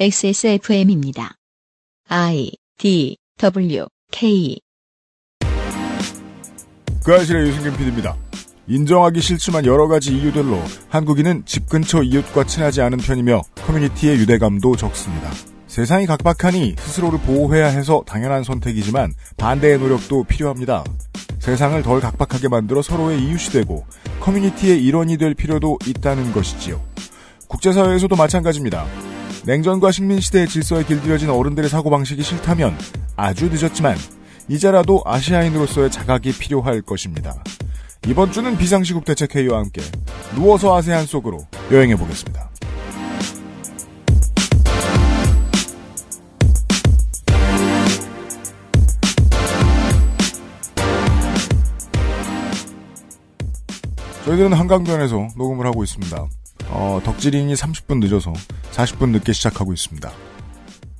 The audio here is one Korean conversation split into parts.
XSFM입니다. I D W K 그 아실의 유승균 PD입니다. 인정하기 싫지만 여러 가지 이유들로 한국인은 집 근처 이웃과 친하지 않은 편이며 커뮤니티의 유대감도 적습니다. 세상이 각박하니 스스로를 보호해야 해서 당연한 선택이지만 반대의 노력도 필요합니다. 세상을 덜 각박하게 만들어 서로의 이웃이 되고 커뮤니티의 일원이 될 필요도 있다는 것이지요. 국제사회에서도 마찬가지입니다. 냉전과 식민시대의 질서에 길들여진 어른들의 사고방식이 싫다면 아주 늦었지만 이제라도 아시아인으로서의 자각이 필요할 것입니다. 이번 주는 비상시국 대책회의와 함께 누워서 아세안 속으로 여행해 보겠습니다. 저희들은 한강변에서 녹음을 하고 있습니다. 어, 덕질인이 30분 늦어서 40분 늦게 시작하고 있습니다.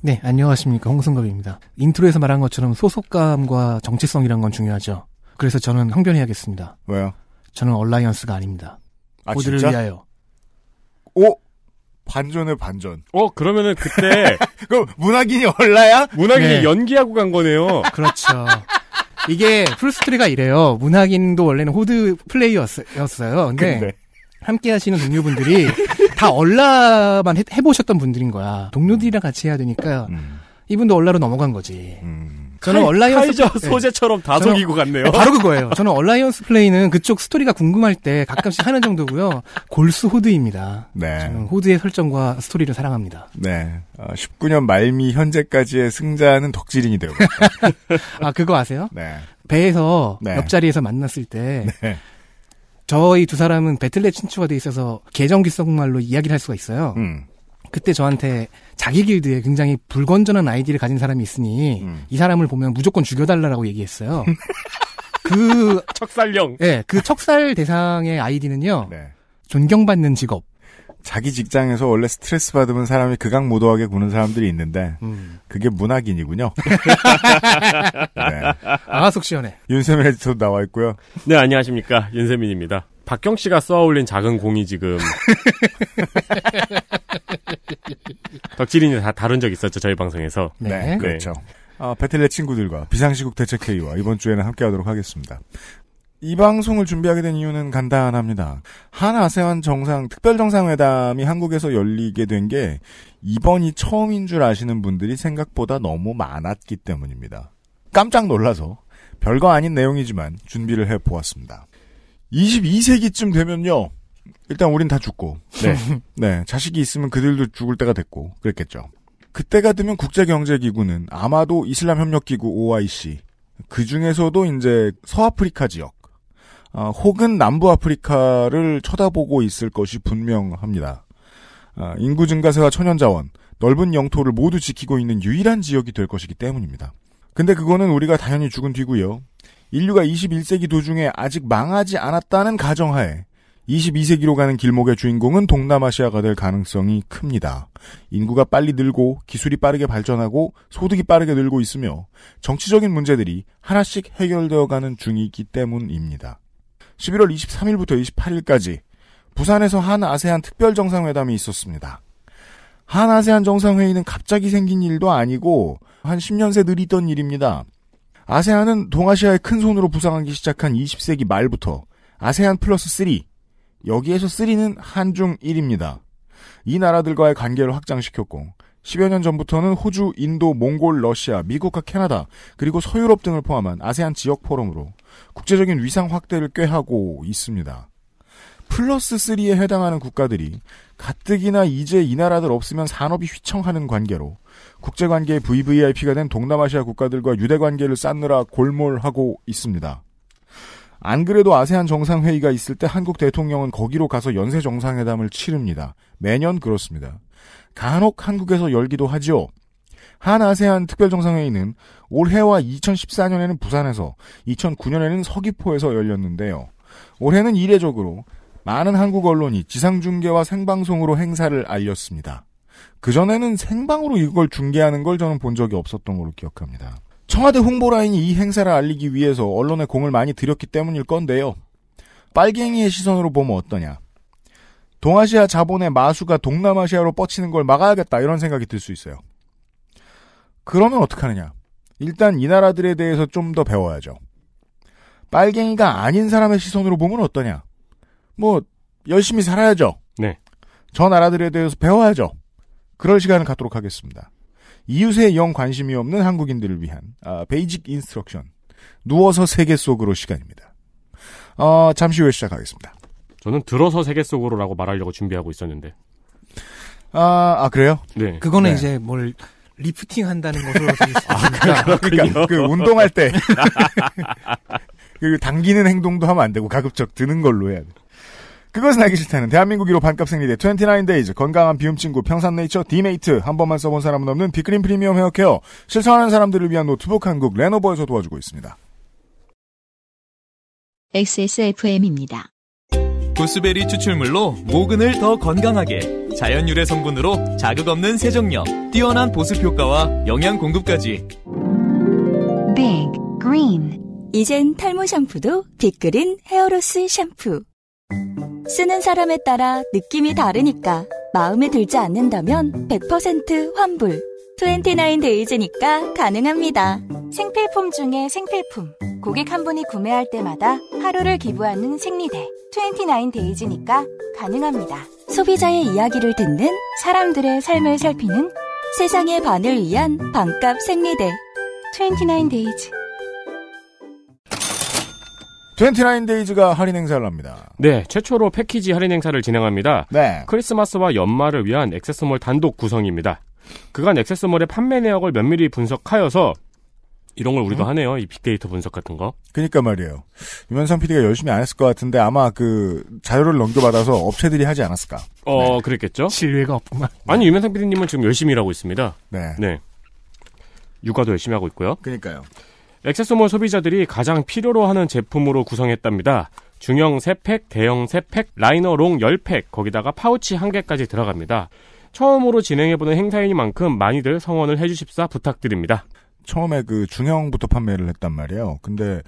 네, 안녕하십니까. 홍승갑입니다. 인트로에서 말한 것처럼 소속감과 정체성이란 건 중요하죠. 그래서 저는 항변해야겠습니다. 왜요? 저는 얼라이언스가 아닙니다. 아, 보드를 진짜? 위하여. 오! 반전의 반전. 어, 그러면은 그때. 그럼 문학인이 얼라야? 문학인이 네. 연기하고 간 거네요. 그렇죠. 이게 풀스토리가 이래요. 문학인도 원래는 호드 플레이였어요. 근데, 근데. 함께 하시는 동료분들이 다 얼라만 해, 보셨던 분들인 거야. 동료들이랑 음. 같이 해야 되니까 음. 이분도 얼라로 넘어간 거지. 음. 저는 카 얼라이언스 네. 소재처럼 다 저는, 속이고 갔네요. 네, 바로 그거예요. 저는 얼라이언스 플레이는 그쪽 스토리가 궁금할 때 가끔씩 하는 정도고요. 골수 호드입니다. 네. 저는 호드의 설정과 스토리를 사랑합니다. 네. 어, 19년 말미 현재까지의 승자는 덕질인이 되고. 아 그거 아세요? 네. 배에서 네. 옆자리에서 만났을 때 네. 저희 두 사람은 배틀넷 친추가 돼 있어서 개정기성말로 이야기를 할 수가 있어요. 음. 그때 저한테 자기 길드에 굉장히 불건전한 아이디를 가진 사람이 있으니 음. 이 사람을 보면 무조건 죽여달라라고 얘기했어요. 그 척살령. 네, 그 척살 대상의 아이디는요. 네. 존경받는 직업. 자기 직장에서 원래 스트레스 받으면 사람이 극악무도하게 그 구는 사람들이 있는데 음. 그게 문학인이군요. 네. 아가속 시원해 윤세민 에디터 나와 있고요. 네 안녕하십니까 윤세민입니다. 박경 씨가 쏘아올린 작은 공이 지금 덕질인이 다 다룬 적 있었죠 저희 방송에서. 네, 네. 네. 그렇죠. 아, 베텔레 친구들과 비상시국 대책회의와 이번 주에는 함께하도록 하겠습니다. 이 방송을 준비하게 된 이유는 간단합니다. 한 아세안 정상 특별 정상회담이 한국에서 열리게 된 게 이번이 처음인 줄 아시는 분들이 생각보다 너무 많았기 때문입니다. 깜짝 놀라서 별거 아닌 내용이지만 준비를 해 보았습니다. 22세기쯤 되면요. 일단 우린 다 죽고. 네. 네. 자식이 있으면 그들도 죽을 때가 됐고 그랬겠죠. 그때가 되면 국제경제기구는 아마도 이슬람협력기구 OIC 그 중에서도 이제 서아프리카 지역 어, 혹은 남부아프리카를 쳐다보고 있을 것이 분명합니다. 어, 인구 증가세와 천연자원 넓은 영토를 모두 지키고 있는 유일한 지역이 될 것이기 때문입니다. 근데 그거는 우리가 당연히 죽은 뒤고요. 인류가 21세기 도중에 아직 망하지 않았다는 가정하에 22세기로 가는 길목의 주인공은 동남아시아가 될 가능성이 큽니다. 인구가 빨리 늘고 기술이 빠르게 발전하고 소득이 빠르게 늘고 있으며 정치적인 문제들이 하나씩 해결되어 가는 중이기 때문입니다. 11월 23일부터 28일까지 부산에서 한 아세안 특별 정상회담이 있었습니다. 한 아세안 정상회의는 갑자기 생긴 일도 아니고 한 10년 새 늘이던 일입니다. 아세안은 동아시아의 큰 손으로 부상하기 시작한 20세기 말부터 아세안 플러스 3, 여기에서 3는 한중 1입니다. 이 나라들과의 관계를 확장시켰고 10여 년 전부터는 호주, 인도, 몽골, 러시아, 미국과 캐나다, 그리고 서유럽 등을 포함한 아세안 지역 포럼으로 국제적인 위상 확대를 꾀하고 있습니다. 플러스 3에 해당하는 국가들이 가뜩이나 이제 이 나라들 없으면 산업이 휘청하는 관계로 국제관계의 VVIP가 된 동남아시아 국가들과 유대관계를 쌓느라 골몰하고 있습니다. 안 그래도 아세안 정상회의가 있을 때 한국 대통령은 거기로 가서 연쇄 정상회담을 치릅니다. 매년 그렇습니다. 간혹 한국에서 열기도 하지요. 한 아세안 특별정상회의는 올해와 2014년에는 부산에서, 2009년에는 서귀포에서 열렸는데요. 올해는 이례적으로 많은 한국 언론이 지상중계와 생방송으로 행사를 알렸습니다. 그전에는 생방으로 이걸 중계하는 걸 저는 본 적이 없었던 걸로 기억합니다. 청와대 홍보라인이 이 행사를 알리기 위해서 언론에 공을 많이 들였기 때문일 건데요. 빨갱이의 시선으로 보면 어떠냐. 동아시아 자본의 마수가 동남아시아로 뻗치는 걸 막아야겠다 이런 생각이 들 수 있어요. 그러면 어떡 하느냐? 일단 이 나라들에 대해서 좀 더 배워야죠. 빨갱이가 아닌 사람의 시선으로 보면 어떠냐? 뭐 열심히 살아야죠. 네. 저 나라들에 대해서 배워야죠. 그럴 시간을 갖도록 하겠습니다. 이웃에 영 관심이 없는 한국인들을 위한 아, 베이직 인스트럭션 누워서 세계 속으로 시간입니다. 어, 잠시 후에 시작하겠습니다. 저는 들어서 세계 속으로라고 말하려고 준비하고 있었는데. 아, 아 그래요? 네. 그거는 네. 이제 뭘 리프팅 한다는 것으로 아, 그러니까 그 운동할 때그 당기는 행동도 하면 안 되고 가급적 드는 걸로 해야 돼. 그것은 알기 싫다는 대한민국 1로 반값 생리대 29데이즈 건강한 비움 친구 평산네이처 디메이트 한 번만 써본 사람은 없는 비크림 프리미엄 헤어케어 실천하는 사람들을 위한 노트북 한국 레노버에서 도와주고 있습니다. XSFM입니다. 고스베리 추출물로 모근을 더 건강하게 자연 유래 성분으로 자극 없는 세정력 뛰어난 보습 효과와 영양 공급까지 빅 그린 이젠 탈모 샴푸도 빅그린 헤어로스 샴푸 쓰는 사람에 따라 느낌이 다르니까 마음에 들지 않는다면 100% 환불. 29데이즈니까 가능합니다. 생필품 중에 생필품. 고객 한 분이 구매할 때마다 하루를 기부하는 생리대. 29데이즈니까 가능합니다. 소비자의 이야기를 듣는 사람들의 삶을 살피는 세상의 반을 위한 반값 생리대. 29데이즈. 29데이즈가 할인 행사를 합니다. 네, 최초로 패키지 할인 행사를 진행합니다. 네. 크리스마스와 연말을 위한 액세스몰 단독 구성입니다. 그간 액세스몰의 판매 내역을 면밀히 분석하여서 이런 걸 우리도 음? 하네요. 이 빅데이터 분석 같은 거. 그니까 말이에요. 유면상 PD가 열심히 안 했을 것 같은데 아마 그 자료를 넘겨받아서 업체들이 하지 않았을까. 어, 네. 그랬겠죠. 신뢰가 없구만. 아니, 유면상 PD님은 지금 열심히 일하고 있습니다. 네. 네. 육아도 열심히 하고 있고요. 그니까요. 러 액세서몰 소비자들이 가장 필요로 하는 제품으로 구성했답니다. 중형 3팩, 대형 3팩, 라이너 롱 10팩, 거기다가 파우치 1개까지 들어갑니다. 처음으로 진행해보는 행사이니만큼 많이들 성원을 해주십사 부탁드립니다. 처음에 그 중형부터 판매를 했단 말이에요. 근데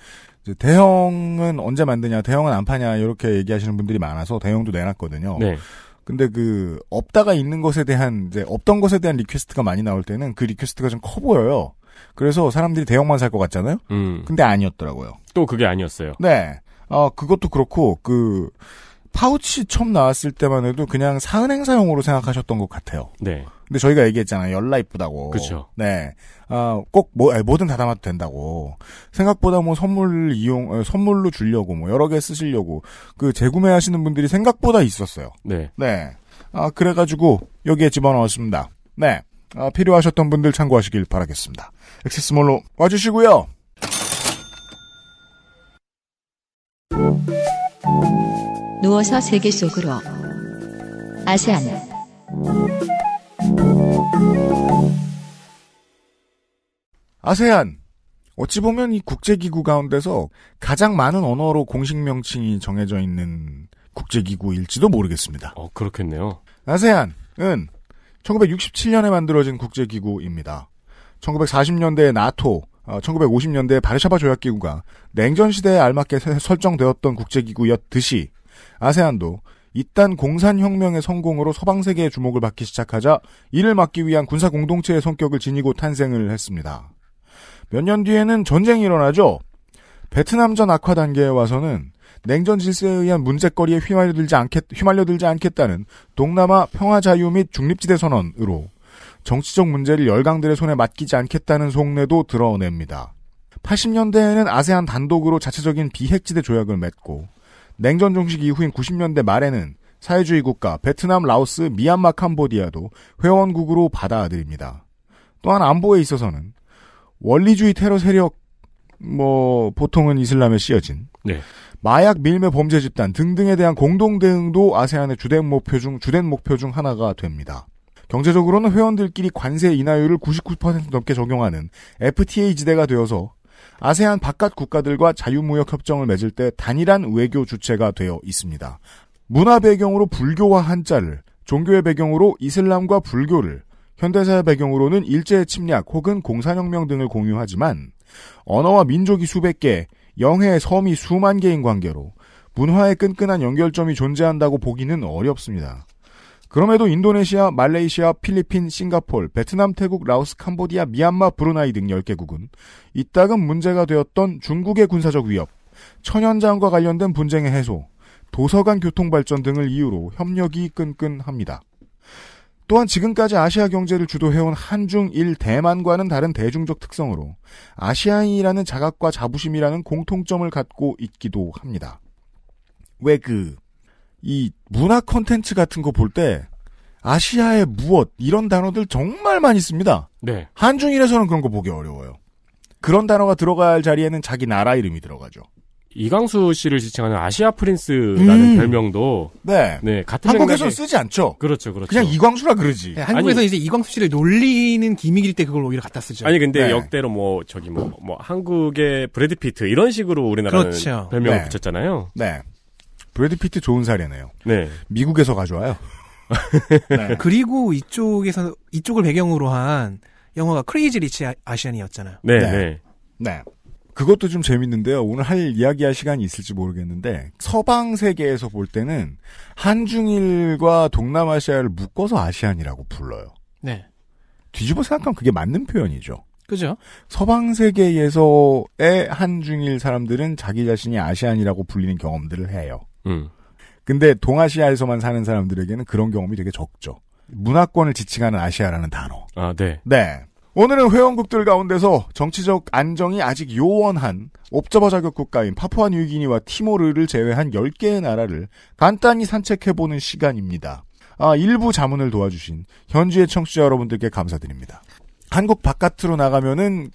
대형은 언제 만드냐, 대형은 안 파냐 이렇게 얘기하시는 분들이 많아서 대형도 내놨거든요. 네. 근데 그 없다가 있는 것에 대한 이제 없던 것에 대한 리퀘스트가 많이 나올 때는 그 리퀘스트가 좀 커 보여요. 그래서 사람들이 대형만 살 것 같잖아요. 음. 근데 아니었더라고요. 또 그게 아니었어요. 네. 어, 그것도 그렇고 그 파우치 처음 나왔을 때만 해도 그냥 사은행사용으로 생각하셨던 것 같아요. 네. 근데 저희가 얘기했잖아요. 열라 이쁘다고. 그렇죠. 네. 아, 꼭 뭐, 뭐든 다 담아도 된다고. 생각보다 뭐 선물 이용, 선물로 주려고 뭐 여러 개 쓰시려고 그 재구매하시는 분들이 생각보다 있었어요. 네. 네. 아, 그래가지고 여기에 집어넣었습니다. 네. 아, 필요하셨던 분들 참고하시길 바라겠습니다. 엑세스몰로 와주시고요. 누워서 세계 속으로 아세안 아세안 어찌 보면 이 국제기구 가운데서 가장 많은 언어로 공식 명칭이 정해져 있는 국제기구일지도 모르겠습니다. 어, 그렇겠네요. 아세안은 1967년에 만들어진 국제기구입니다. 1 9 4 0년대의 나토, 1 9 5 0년대의 바르샤바 조약기구가 냉전 시대에 알맞게 설정되었던 국제기구였듯이 아세안도 이딴 공산혁명의 성공으로 서방세계의 주목을 받기 시작하자 이를 막기 위한 군사 공동체의 성격을 지니고 탄생을 했습니다. 몇 년 뒤에는 전쟁이 일어나죠. 베트남전 악화 단계에 와서는 냉전 질서에 의한 문제거리에 휘말려들지, 않겠, 휘말려들지 않겠다는 동남아 평화자유 및 중립지대 선언으로 정치적 문제를 열강들의 손에 맡기지 않겠다는 속내도 드러냅니다. 80년대에는 아세안 단독으로 자체적인 비핵지대 조약을 맺고 냉전 종식 이후인 90년대 말에는 사회주의 국가 베트남, 라오스, 미얀마, 캄보디아도 회원국으로 받아들입니다. 또한 안보에 있어서는 원리주의 테러 세력 뭐 보통은 이슬람에 씌어진 네. 마약 밀매 범죄 집단 등등에 대한 공동 대응도 아세안의 주된 목표 중 주된 목표 중 하나가 됩니다. 경제적으로는 회원들끼리 관세 인하율을 99% 넘게 적용하는 FTA 지대가 되어서 아세안 바깥 국가들과 자유무역 협정을 맺을 때 단일한 외교 주체가 되어 있습니다. 문화 배경으로 불교와 한자를, 종교의 배경으로 이슬람과 불교를, 현대사의 배경으로는 일제의 침략 혹은 공산혁명 등을 공유하지만 언어와 민족이 수백 개, 영해 섬이 수만 개인 관계로 문화의 끈끈한 연결점이 존재한다고 보기는 어렵습니다. 그럼에도 인도네시아, 말레이시아, 필리핀, 싱가폴, 베트남, 태국, 라오스, 캄보디아, 미얀마, 브루나이 등 10개국은 이따금 문제가 되었던 중국의 군사적 위협, 천연자원과 관련된 분쟁의 해소, 도서관 교통발전 등을 이유로 협력이 끈끈합니다. 또한 지금까지 아시아 경제를 주도해온 한중일 대만과는 다른 대중적 특성으로 아시아인이라는 자각과 자부심이라는 공통점을 갖고 있기도 합니다. 왜 그 이 문화 컨텐츠 같은 거 볼 때 아시아의 무엇 이런 단어들 정말 많이 씁니다. 네. 한중일에서는 그런 거 보기 어려워요. 그런 단어가 들어갈 자리에는 자기 나라 이름이 들어가죠. 이강수 씨를 지칭하는 아시아 프린스라는 음. 별명도 네, 네 같은 한국에서 쓰지 않죠. 그렇죠, 그렇죠. 그냥 이광수라 그러지. 네, 한국에서 아니, 이제 이광수 씨를 놀리는 기믹일 때 그걸 오히려 갖다 쓰죠. 아니 근데 네. 역대로 뭐 저기 뭐뭐 뭐 한국의 브래드 피트 이런 식으로 우리나라는 그렇죠. 별명을 네. 붙였잖아요. 네, 브래드 피트 좋은 사례네요. 네, 미국에서 가져와요. 네. 그리고 이쪽에서 이쪽을 배경으로 한 영화가 크레이지 리치 아시안이었잖아요. 네. 네. 네. 네. 그것도 좀 재밌는데요. 오늘 할 이야기할 시간이 있을지 모르겠는데 서방 세계에서 볼 때는 한중일과 동남아시아를 묶어서 아시안이라고 불러요. 네. 뒤집어 생각하면 그게 맞는 표현이죠. 그죠? 서방 세계에서의 한중일 사람들은 자기 자신이 아시안이라고 불리는 경험들을 해요. 음. 근데 동아시아에서만 사는 사람들에게는 그런 경험이 되게 적죠. 문화권을 지칭하는 아시아라는 단어. 아, 네. 네. 오늘은 회원국들 가운데서 정치적 안정이 아직 요원한 옵저버 자격 국가인 파푸아뉴기니와 티모르를 제외한 10개의 나라를 간단히 산책해보는 시간입니다. 아, 일부 자문을 도와주신 현지의 청취자 여러분들께 감사드립니다. 한국 바깥으로 나가면은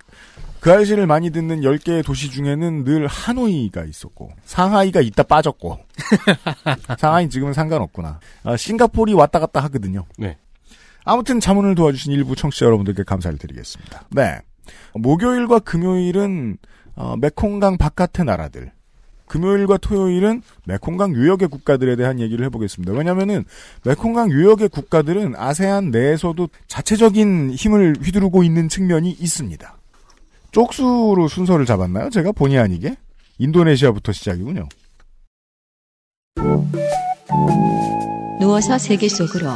그 아이씨를 많이 듣는 10개의 도시 중에는 늘 하노이가 있었고, 상하이가 있다 빠졌고, 상하이 지금은 상관없구나. 아, 싱가폴이 왔다 갔다 하거든요. 네. 아무튼 자문을 도와주신 일부 청취자 여러분들께 감사를 드리겠습니다. 네. 목요일과 금요일은 어, 메콩강 바깥의 나라들. 금요일과 토요일은 메콩강 유역의 국가들에 대한 얘기를 해보겠습니다. 왜냐면은 하 메콩강 유역의 국가들은 아세안 내에서도 자체적인 힘을 휘두르고 있는 측면이 있습니다. 쪽수로 순서를 잡았나요? 제가 본의 아니게? 인도네시아부터 시작이군요. 누워서 세계 속으로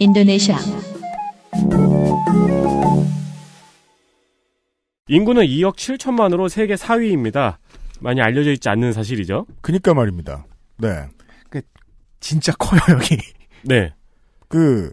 인도네시아 인구는 2억 7천만으로 세계 4위입니다. 많이 알려져 있지 않는 사실이죠. 그니까 말입니다. 네. 그 진짜 커요, 여기. 네. 그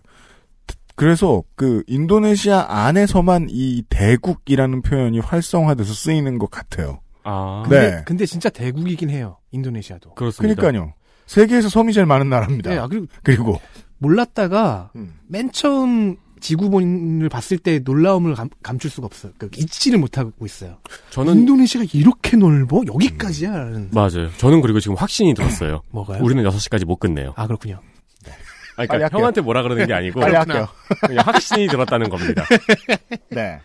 그래서 그 인도네시아 안에서만 이 대국이라는 표현이 활성화돼서 쓰이는 것 같아요. 아. 네. 근데, 네. 근데 진짜 대국이긴 해요. 인도네시아도. 그렇습니다. 그러니까요. 세계에서 섬이 제일 많은 나라입니다. 네, 아, 그리고, 그리고 몰랐다가 음. 맨 처음 지구본을 봤을 때 놀라움을 감, 출 수가 없어요. 그러니까 잊지를 못하고 있어요. 저는 인도네시아가 이렇게 넓어? 여기까지야? 음. 라 맞아요. 저는 그리고 지금 확신이 들었어요. 뭐가요? 우리는 6시까지 못 끝내요. 아, 그렇군요. 네. 아니, 그러니까 형한테 뭐라 그러는 게 아니고 빨리 할게요. 확신이 들었다는 겁니다. 네.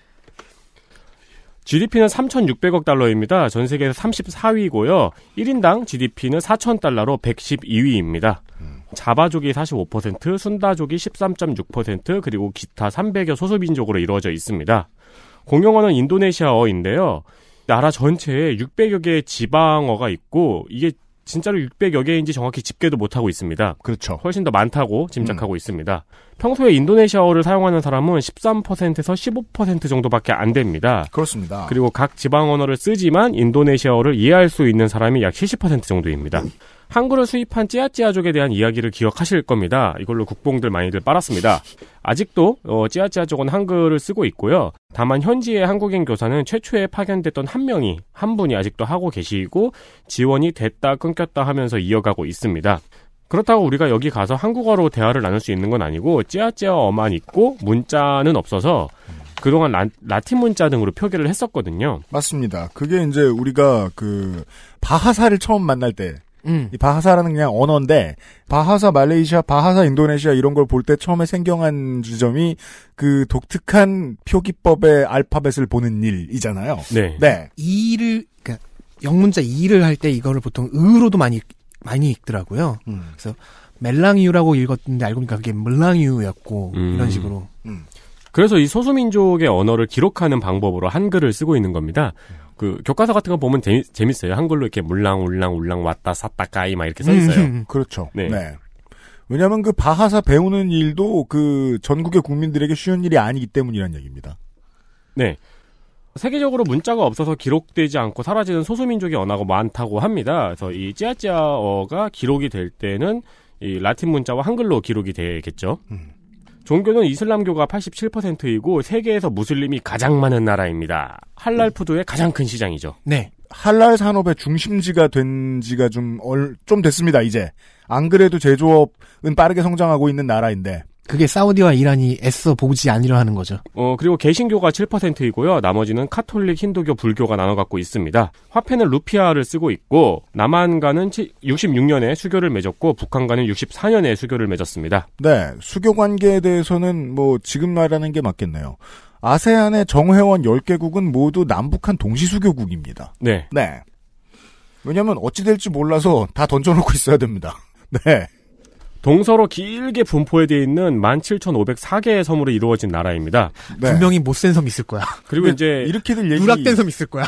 GDP는 3,600억 달러입니다. 전 세계에서 34위고요. 1인당 GDP는 4,000달러로 112위입니다. 음. 자바족이 45%, 순다족이 13.6%, 그리고 기타 300여 소수민족으로 이루어져 있습니다. 공용어는 인도네시아어인데요. 나라 전체에 600여 개의 지방어가 있고 이게 진짜로 600여 개인지 정확히 집계도 못하고 있습니다. 그렇죠. 훨씬 더 많다고 짐작하고 음. 있습니다. 평소에 인도네시아어를 사용하는 사람은 13%에서 15% 정도밖에 안 됩니다. 그렇습니다. 그리고 각 지방 언어를 쓰지만 인도네시아어를 이해할 수 있는 사람이 약 70% 정도입니다. 음. 한글을 수입한 찌아찌아족에 대한 이야기를 기억하실 겁니다. 이걸로 국뽕들 많이들 빨았습니다. 아직도 어, 찌아찌아족은 한글을 쓰고 있고요. 다만 현지의 한국인 교사는 최초에 파견됐던 한 명이 한 분이 아직도 하고 계시고 지원이 됐다 끊겼다 하면서 이어가고 있습니다. 그렇다고 우리가 여기 가서 한국어로 대화를 나눌 수 있는 건 아니고 찌아찌아어만 있고 문자는 없어서 그동안 라, 틴 문자 등으로 표기를 했었거든요. 맞습니다. 그게 이제 우리가 그 바하사를 처음 만날 때 음. 이 바하사라는 그냥 언어인데 바하사 말레이시아, 바하사 인도네시아 이런 걸 볼 때 처음에 생경한 주점이그 독특한 표기법의 알파벳을 보는 일이잖아요. 네. 네. 이를 그러니까 영문자 이를 할 때 이거를 보통 으로도 많이 많이 읽더라고요. 음. 그래서 멜랑유라고 이 읽었는데 알고 보니까 그게 멜랑이유였고 음. 이런 식으로. 음. 그래서 이 소수민족의 언어를 기록하는 방법으로 한글을 쓰고 있는 겁니다. 그 교과서 같은 거 보면 재미, 재밌어요. 한글로 이렇게 물랑 울랑 울랑 왔다 샀다 까이 막 이렇게 써 있어요. 음, 그렇죠. 네. 네. 왜냐하면 그 바하사 배우는 일도 그 전국의 국민들에게 쉬운 일이 아니기 때문이라는 얘기입니다. 네. 세계적으로 문자가 없어서 기록되지 않고 사라지는 소수민족의 언어가 많다고 합니다. 그래서 이 찌아찌아어가 기록이 될 때는 이 라틴 문자와 한글로 기록이 되겠죠. 음. 종교는 이슬람교가 87%이고 세계에서 무슬림이 가장 많은 나라입니다. 할랄 네. 푸드의 가장 큰 시장이죠. 네. 할랄 산업의 중심지가 된 지가 좀, 얼, 좀 됐습니다, 이제. 안 그래도 제조업은 빠르게 성장하고 있는 나라인데. 그게 사우디와 이란이 애써 보지 않으려 하는 거죠. 어, 그리고 개신교가 7%이고요. 나머지는 카톨릭, 힌두교, 불교가 나눠 갖고 있습니다. 화폐는 루피아를 쓰고 있고 남한과는 66년에 수교를 맺었고 북한과는 64년에 수교를 맺었습니다. 네. 수교 관계에 대해서는 뭐 지금 말하는 게 맞겠네요. 아세안의 정회원 10개국은 모두 남북한 동시수교국입니다. 네. 네. 왜냐면 어찌 될지 몰라서 다 던져놓고 있어야 됩니다. 네. 동서로 길게 분포해되어 있는 17,504개의 섬으로 이루어진 나라입니다. 네. 분명히 못 센 섬 있을 거야. 그리고 이제 이렇게들 얘기 누락된 섬 있을 거야.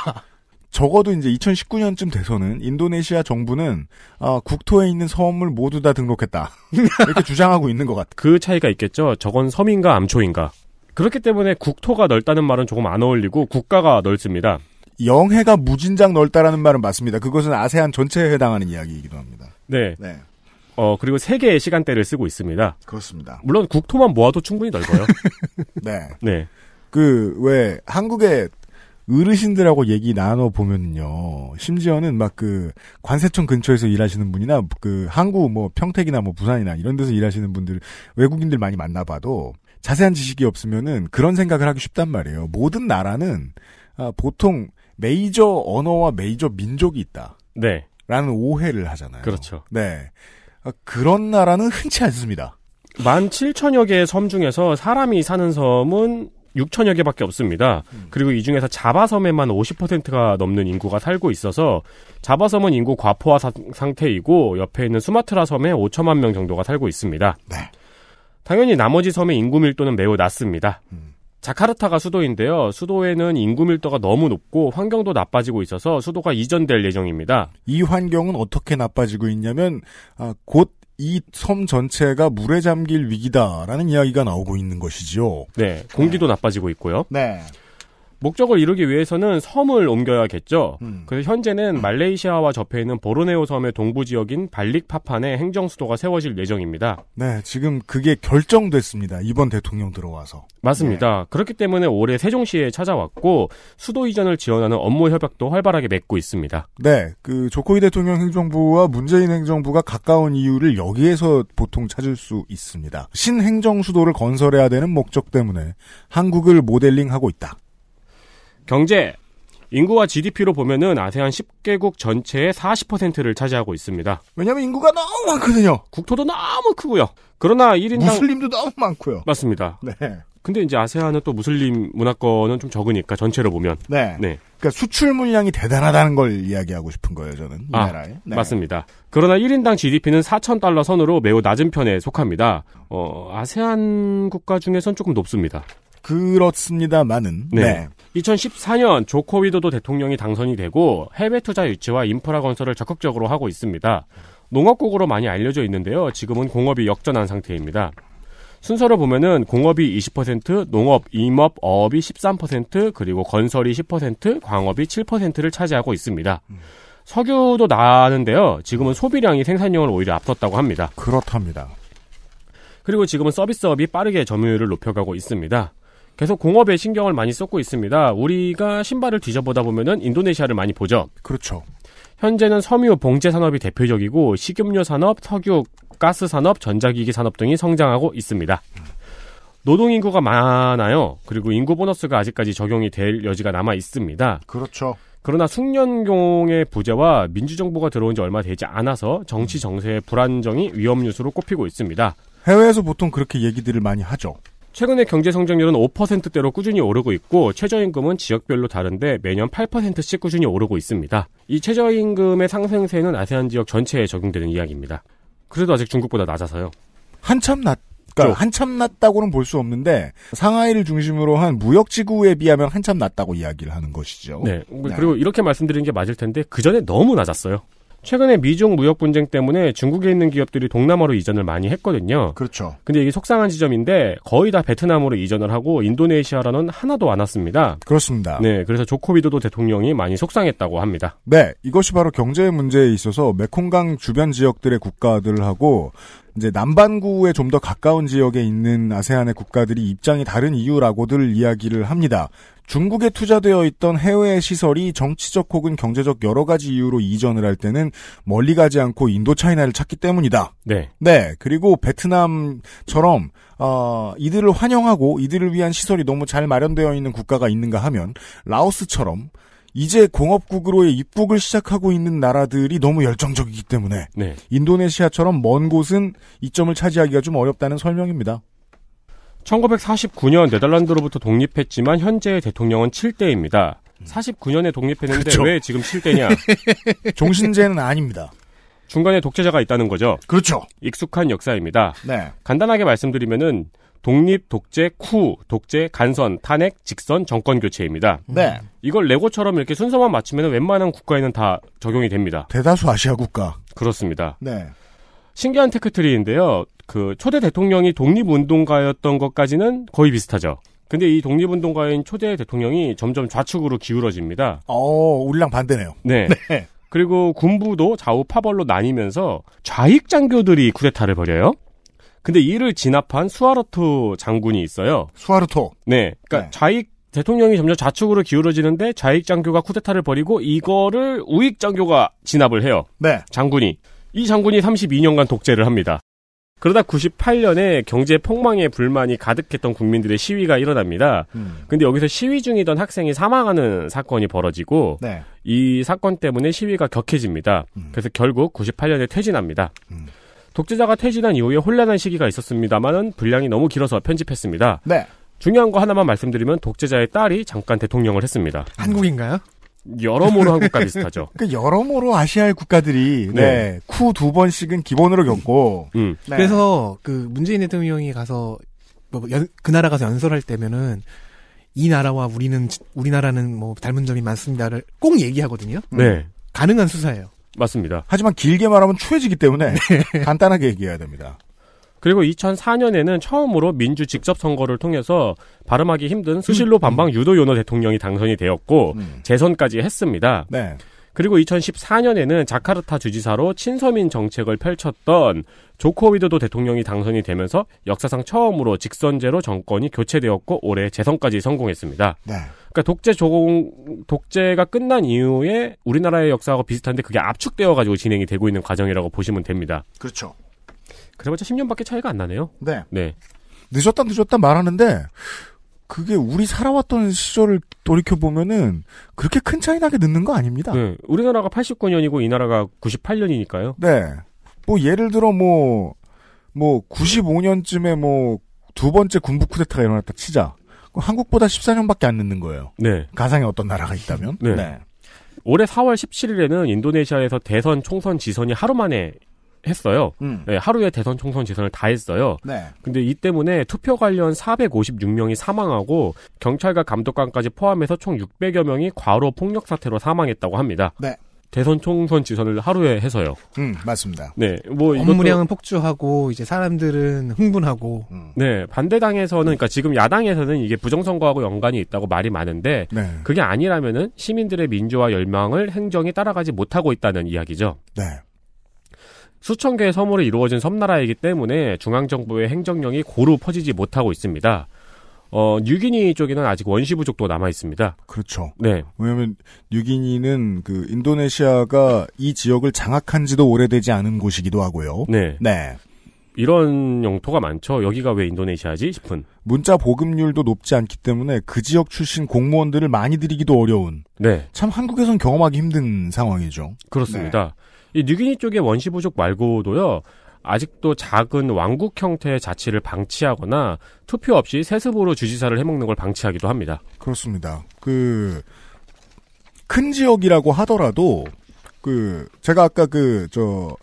적어도 이제 2019년쯤 돼서는 인도네시아 정부는 어, 국토에 있는 섬을 모두 다 등록했다 이렇게 주장하고 있는 것 같아. 그 차이가 있겠죠. 저건 섬인가 암초인가. 그렇기 때문에 국토가 넓다는 말은 조금 안 어울리고 국가가 넓습니다. 영해가 무진장 넓다라는 말은 맞습니다. 그것은 아세안 전체에 해당하는 이야기이기도 합니다. 네. 네. 어, 그리고 세 개의 시간대를 쓰고 있습니다. 그렇습니다. 물론 국토만 모아도 충분히 넓어요. 네. 네. 그, 왜, 한국의 어르신들하고 얘기 나눠보면요. 심지어는 막 그, 관세청 근처에서 일하시는 분이나 그, 한국 뭐 평택이나 뭐 부산이나 이런 데서 일하시는 분들, 외국인들 많이 만나봐도 자세한 지식이 없으면은 그런 생각을 하기 쉽단 말이에요. 모든 나라는 아, 보통 메이저 언어와 메이저 민족이 있다. 네. 라는 오해를 하잖아요. 그렇죠. 네. 아, 그런 나라는 흔치 않습니다. 17,000여 개의 섬 중에서 사람이 사는 섬은 6천여 개밖에 없습니다. 음. 그리고 이 중에서 자바섬에만 50%가 넘는 인구가 살고 있어서 자바섬은 인구 과포화 사, 상태이고 옆에 있는 수마트라 섬에 5천만 명 정도가 살고 있습니다. 네. 당연히 나머지 섬의 인구 밀도는 매우 낮습니다. 음. 자카르타가 수도인데요. 수도에는 인구 밀도가 너무 높고 환경도 나빠지고 있어서 수도가 이전될 예정입니다. 이 환경은 어떻게 나빠지고 있냐면 아, 곧이 섬 전체가 물에 잠길 위기다라는 이야기가 나오고 있는 것이지요. 네, 공기도 네. 나빠지고 있고요. 네. 목적을 이루기 위해서는 섬을 옮겨야겠죠. 음. 그래서 현재는 말레이시아와 접해 있는 보르네오 섬의 동부 지역인 발릭파판에 행정 수도가 세워질 예정입니다. 네, 지금 그게 결정됐습니다. 이번 대통령 들어와서. 맞습니다. 네. 그렇기 때문에 올해 세종시에 찾아왔고 수도 이전을 지원하는 업무 협약도 활발하게 맺고 있습니다. 네, 그 조코이 대통령 행정부와 문재인 행정부가 가까운 이유를 여기에서 보통 찾을 수 있습니다. 신행정 수도를 건설해야 되는 목적 때문에 한국을 모델링하고 있다. 경제 인구와 GDP로 보면은 아세안 10개국 전체의 40%를 차지하고 있습니다. 왜냐하면 인구가 너무 많거든요. 국토도 너무 크고요. 그러나 1인당 무슬림도 너무 많고요. 맞습니다. 네. 근데 이제 아세안은 또 무슬림 문화권은 좀 적으니까 전체로 보면 네. 네. 그러니까 수출 물량이 대단하다는 걸 이야기하고 싶은 거예요, 저는 이 아, 나라에. 네. 맞습니다. 그러나 1인당 GDP는 4 0 0 0 달러 선으로 매우 낮은 편에 속합니다. 어, 아세안 국가 중에선 조금 높습니다. 그렇습니다만은. 네. 네. 2014년 조코 위도도 대통령이 당선이 되고 해외 투자 유치와 인프라 건설을 적극적으로 하고 있습니다. 농업국으로 많이 알려져 있는데요. 지금은 공업이 역전한 상태입니다. 순서를 보면은 공업이 20%, 농업, 임업, 어업이 13%, 그리고 건설이 10%, 광업이 7%를 차지하고 있습니다. 석유도 나는데요. 지금은 소비량이 생산량을 오히려 앞섰다고 합니다. 그렇답니다. 그리고 지금은 서비스업이 빠르게 점유율을 높여가고 있습니다. 계속 공업에 신경을 많이 쏟고 있습니다. 우리가 신발을 뒤져보다 보면은 인도네시아를 많이 보죠. 그렇죠. 현재는 섬유 봉제 산업이 대표적이고 식음료 산업, 석유, 가스 산업, 전자기기 산업 등이 성장하고 있습니다. 노동 인구가 많아요. 그리고 인구 보너스가 아직까지 적용이 될 여지가 남아 있습니다. 그렇죠. 그러나 숙련경의 부재와 민주정부가 들어온 지 얼마 되지 않아서 정치 정세의 불안정이 위험 요소로 꼽히고 있습니다. 해외에서 보통 그렇게 얘기들을 많이 하죠. 최근에 경제 성장률은 5%대로 꾸준히 오르고 있고 최저임금은 지역별로 다른데 매년 8%씩 꾸준히 오르고 있습니다. 이 최저임금의 상승세는 아세안 지역 전체에 적용되는 이야기입니다. 그래도 아직 중국보다 낮아서요. 한참 낮 그러니까 한참 낮다고는 볼 수 없는데 상하이를 중심으로 한 무역 지구에 비하면 한참 낮다고 이야기를 하는 것이죠. 네. 네. 그리고 이렇게 말씀드리는 게 맞을 텐데 그 전에 너무 낮았어요. 최근에 미중 무역 분쟁 때문에 중국에 있는 기업들이 동남아로 이전을 많이 했거든요. 그렇죠. 근데 이게 속상한 지점인데 거의 다 베트남으로 이전을 하고 인도네시아라는 하나도 안 왔습니다. 그렇습니다. 네, 그래서 조코비도도 대통령이 많이 속상했다고 합니다. 네, 이것이 바로 경제 문제에 있어서 메콩강 주변 지역들의 국가들하고 이제 남반구에 좀 더 가까운 지역에 있는 아세안의 국가들이 입장이 다른 이유라고들 이야기를 합니다. 중국에 투자되어 있던 해외 시설이 정치적 혹은 경제적 여러 가지 이유로 이전을 할 때는 멀리 가지 않고 인도 차이나를 찾기 때문이다. 네. 네. 그리고 베트남처럼 어, 이들을 환영하고 이들을 위한 시설이 너무 잘 마련되어 있는 국가가 있는가 하면 라오스처럼 이제 공업국으로의 입국을 시작하고 있는 나라들이 너무 열정적이기 때문에 네. 인도네시아처럼 먼 곳은 이점을 차지하기가 좀 어렵다는 설명입니다. 1949년 네덜란드로부터 독립했지만 현재의 대통령은 7대입니다. 49년에 음. 독립했는데 그렇죠. 왜 지금 7대냐? 종신제는 아닙니다. 중간에 독재자가 있다는 거죠. 그렇죠. 익숙한 역사입니다. 네. 간단하게 말씀드리면은 독립, 독재, 쿠, 독재, 간선, 탄핵, 직선, 정권 교체입니다. 네. 이걸 레고처럼 이렇게 순서만 맞추면 웬만한 국가에는 다 적용이 됩니다. 대다수 아시아 국가. 그렇습니다. 네. 신기한 테크트리인데요. 그 초대 대통령이 독립운동가였던 것까지는 거의 비슷하죠. 근데 이 독립운동가인 초대 대통령이 점점 좌측으로 기울어집니다. 어, 우리랑 반대네요. 네. 네. 그리고 군부도 좌우 파벌로 나뉘면서 좌익 장교들이 쿠데타를 벌여요. 근데 이를 진압한 수아르토 장군이 있어요. 수아르토. 네. 그러니까 네. 좌익 대통령이 점점 좌측으로 기울어지는데 좌익 장교가 쿠데타를 벌이고 이거를 우익 장교가 진압을 해요. 네. 장군이 이 장군이 32년간 독재를 합니다. 그러다 98년에 경제 폭망에 불만이 가득했던 국민들의 시위가 일어납니다. 음. 근데 여기서 시위 중이던 학생이 사망하는 사건이 벌어지고 네. 이 사건 때문에 시위가 격해집니다. 음. 그래서 결국 98년에 퇴진합니다. 음. 독재자가 퇴진한 이후에 혼란한 시기가 있었습니다만은 분량이 너무 길어서 편집했습니다. 네. 중요한 거 하나만 말씀드리면 독재자의 딸이 잠깐 대통령을 했습니다. 한국인가요? 여러모로 한국과 비슷하죠. 그 여러모로 아시아의 국가들이 네. 네. 쿠두 번씩은 기본으로 겪고. 음. 음. 네. 그래서 그 문재인 대통령이 가서 뭐그 나라 가서 연설할 때면은 이 나라와 우리는 우리나라는 뭐 닮은 점이 많습니다를 꼭 얘기하거든요. 네. 가능한 수사예요. 맞습니다. 하지만 길게 말하면 추해지기 때문에 네. 간단하게 얘기해야 됩니다. 그리고 2004년에는 처음으로 민주 직접 선거를 통해서 발음하기 힘든 수실로 음. 반방 유도 연호 대통령이 당선이 되었고 음. 재선까지 했습니다. 네. 그리고 2014년에는 자카르타 주지사로 친서민 정책을 펼쳤던 조코 위드도 대통령이 당선이 되면서 역사상 처음으로 직선제로 정권이 교체되었고 올해 재선까지 성공했습니다. 네. 그러니까 독재 조공 독재가 끝난 이후에 우리나라의 역사하고 비슷한데 그게 압축되어 가지고 진행이 되고 있는 과정이라고 보시면 됩니다. 그렇죠. 그래봤자 10년밖에 차이가 안 나네요. 네. 네. 늦었다 늦었다 말하는데 그게 우리 살아왔던 시절을 돌이켜 보면은 그렇게 큰 차이 나게 늦는 거 아닙니다. 네. 우리나라가 89년이고 이 나라가 98년이니까요. 네. 뭐 예를 들어 뭐뭐 뭐 95년쯤에 뭐 뭐두 번째 군부 쿠데타가 일어났다 치자. 한국보다 14년밖에 안 늦는 거예요. 네. 가상의 어떤 나라가 있다면. 네. 네. 올해 4월 17일에는 인도네시아에서 대선, 총선, 지선이 하루 만에 했어요. 음. 네, 하루에 대선, 총선, 지선을 다 했어요. 네. 근데 이 때문에 투표 관련 456명이 사망하고 경찰과 감독관까지 포함해서 총 600여 명이 과로 폭력 사태로 사망했다고 합니다. 네. 대선 총선 지선을 하루에 해서요. 음, 맞습니다. 네, 뭐 업무량은 폭주하고 이제 사람들은 흥분하고. 음. 네, 반대당에서는 그러니까 지금 야당에서는 이게 부정선거하고 연관이 있다고 말이 많은데 네. 그게 아니라면은 시민들의 민주화 열망을 행정이 따라가지 못하고 있다는 이야기죠. 네. 수천 개의 섬으로 이루어진 섬나라이기 때문에 중앙정부의 행정령이 고루 퍼지지 못하고 있습니다. 어, 뉴기니 쪽에는 아직 원시 부족도 남아 있습니다. 그렇죠. 네. 왜냐하면 뉴기니는 그 인도네시아가 이 지역을 장악한지도 오래되지 않은 곳이기도 하고요. 네. 네. 이런 영토가 많죠. 여기가 왜 인도네시아지 싶은. 문자 보급률도 높지 않기 때문에 그 지역 출신 공무원들을 많이 들이기도 어려운. 네. 참 한국에선 경험하기 힘든 상황이죠. 그렇습니다. 네. 이 뉴기니 쪽의 원시 부족 말고도요. 아직도 작은 왕국 형태의 자치를 방치하거나 투표 없이 세습으로 주지사를 해먹는 걸 방치하기도 합니다. 그렇습니다. 그, 큰 지역이라고 하더라도, 그, 제가 아까 그, 저,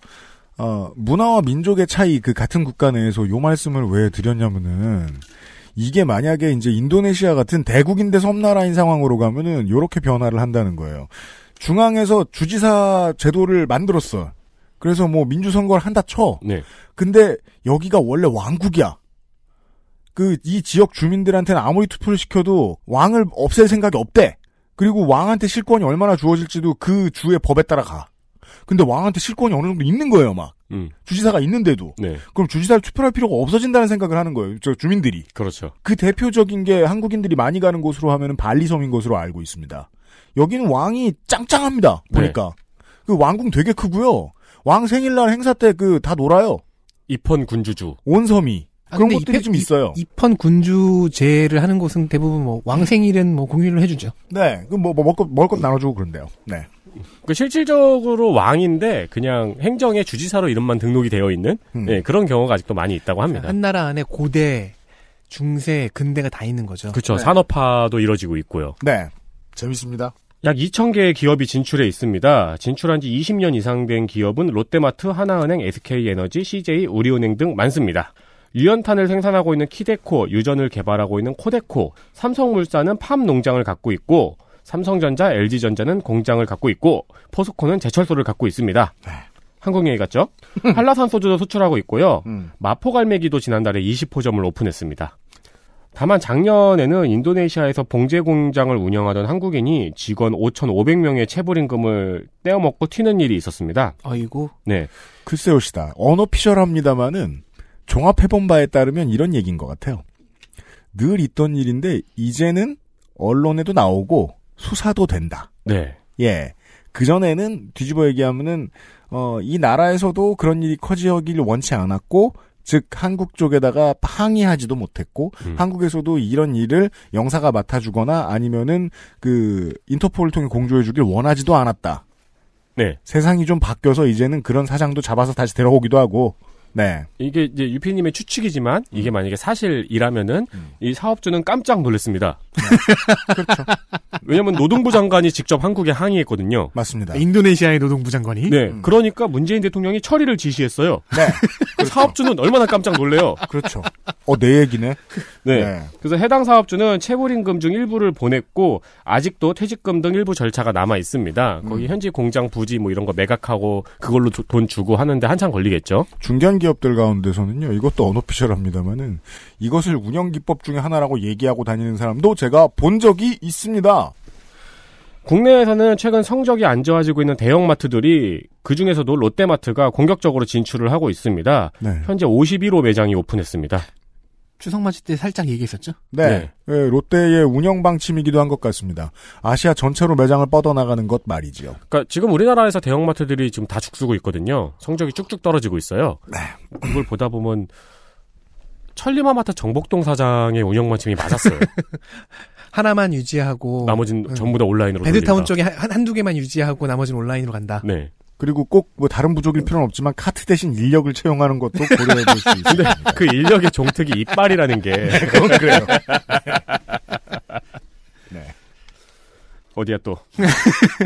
어, 문화와 민족의 차이 그 같은 국가 내에서 요 말씀을 왜 드렸냐면은, 이게 만약에 이제 인도네시아 같은 대국인데 섬나라인 상황으로 가면은 요렇게 변화를 한다는 거예요. 중앙에서 주지사 제도를 만들었어. 그래서 뭐 민주선거를 한다 쳐. 네. 근데 여기가 원래 왕국이야. 그 이 지역 주민들한테는 아무리 투표를 시켜도 왕을 없앨 생각이 없대. 그리고 왕한테 실권이 얼마나 주어질지도 그 주의 법에 따라 가. 근데 왕한테 실권이 어느 정도 있는 거예요, 막. 음. 주지사가 있는데도. 네. 그럼 주지사를 투표할 필요가 없어진다는 생각을 하는 거예요. 저 주민들이. 그렇죠. 그 대표적인 게 한국인들이 많이 가는 곳으로 하면 은 발리섬인 것으로 알고 있습니다. 여기는 왕이 짱짱합니다. 네. 보니까. 네. 그 왕궁 되게 크고요. 왕 생일날 행사 때 그 다 놀아요. 입헌 군주주. 온섬이. 아, 그런 것들이 입회, 좀 있어요. 입헌 군주제를 하는 곳은 대부분 뭐 왕생일은 뭐 공휴일로 해주죠. 네, 그뭐 뭐, 뭐 먹을 것, 먹을 것 나눠주고 그런데요. 네. 그 실질적으로 왕인데 그냥 행정의 주지사로 이름만 등록이 되어 있는 음. 네, 그런 경우가 아직도 많이 있다고 합니다. 한 나라 안에 고대, 중세, 근대가 다 있는 거죠. 그렇죠. 네. 산업화도 이뤄지고 있고요. 네, 재밌습니다. 약2 0 0 0 개의 기업이 진출해 있습니다. 진출한 지 20년 이상 된 기업은 롯데마트, 하나은행, SK에너지, CJ, 우리은행 등 많습니다. 유연탄을 생산하고 있는 키데코, 유전을 개발하고 있는 코데코, 삼성물산은 팜 농장을 갖고 있고, 삼성전자, LG전자는 공장을 갖고 있고, 포스코는 제철소를 갖고 있습니다. 네. 한국 얘기 같죠? 한라산 소주도 수출하고 있고요. 음. 마포갈매기도 지난달에 20호점을 오픈했습니다. 다만 작년에는 인도네시아에서 봉제 공장을 운영하던 한국인이 직원 5,500명의 체불 임금을 떼어먹고 튀는 일이 있었습니다. 아이고. 네. 글쎄요시다. 언어피셜합니다마는 종합해본 바에 따르면 이런 얘기인 것 같아요. 늘 있던 일인데 이제는 언론에도 나오고 수사도 된다. 네. 예. 그 전에는 뒤집어 얘기하면은 어, 이 나라에서도 그런 일이 커지길 원치 않았고 즉 한국 쪽에다가 항의하지도 못했고 음. 한국에서도 이런 일을 영사가 맡아주거나 아니면은 그 인터폴을 통해 공조해주길 원하지도 않았다. 네. 세상이 좀 바뀌어서 이제는 그런 사장도 잡아서 다시 데려오기도 하고 네. 이게 이제 유피님의 추측이지만 이게 만약에 사실이라면은 음. 이 사업주는 깜짝 놀랐습니다. 네. 그렇죠. 왜냐하면 노동부 장관이 직접 한국에 항의했거든요. 맞습니다. 인도네시아의 노동부 장관이. 네. 음. 그러니까 문재인 대통령이 처리를 지시했어요. 네. 그렇죠. 사업주는 얼마나 깜짝 놀래요. 그렇죠. 어내 얘기네. 네. 네. 그래서 해당 사업주는 체불임금 중 일부를 보냈고 아직도 퇴직금 등 일부 절차가 남아 있습니다. 음. 거기 현지 공장 부지 뭐 이런 거 매각하고 그걸로 돈 주고 하는데 한참 걸리겠죠. 중견 기업 기업들 가운데서는요, 이것도 언어피셜합니다만은 이것을 운영기법 중에 하나라고 얘기하고 다니는 사람도 제가 본 적이 있습니다. 국내에서는 최근 성적이 안 좋아지고 있는 대형마트들이 그 중에서도 롯데마트가 공격적으로 진출을 하고 있습니다. 네. 현재 51호 매장이 오픈했습니다. 추석 맞이 때 살짝 얘기했었죠? 네. 네. 네 롯데의 운영 방침이기도 한 것 같습니다. 아시아 전체로 매장을 뻗어나가는 것 말이지요. 그니까 지금 우리나라에서 대형마트들이 지금 다 죽쓰고 있거든요. 성적이 쭉쭉 떨어지고 있어요. 네. 그걸 보다 보면 천리마마트 정복동 사장의 운영 방침이 맞았어요. 하나만 유지하고 나머지는 응. 음. 전부 다 온라인으로. 베드타운 쪽에 한, 한 두 개만 유지하고 나머지는 온라인으로 간다. 네. 그리고 꼭 뭐 다른 부족일 필요는 없지만 카트 대신 인력을 채용하는 것도 고려해 볼 수 있습니다. 근데 그 인력의 종특이 이빨이라는 게 네, 그건 그래요. 네. 어디야 또?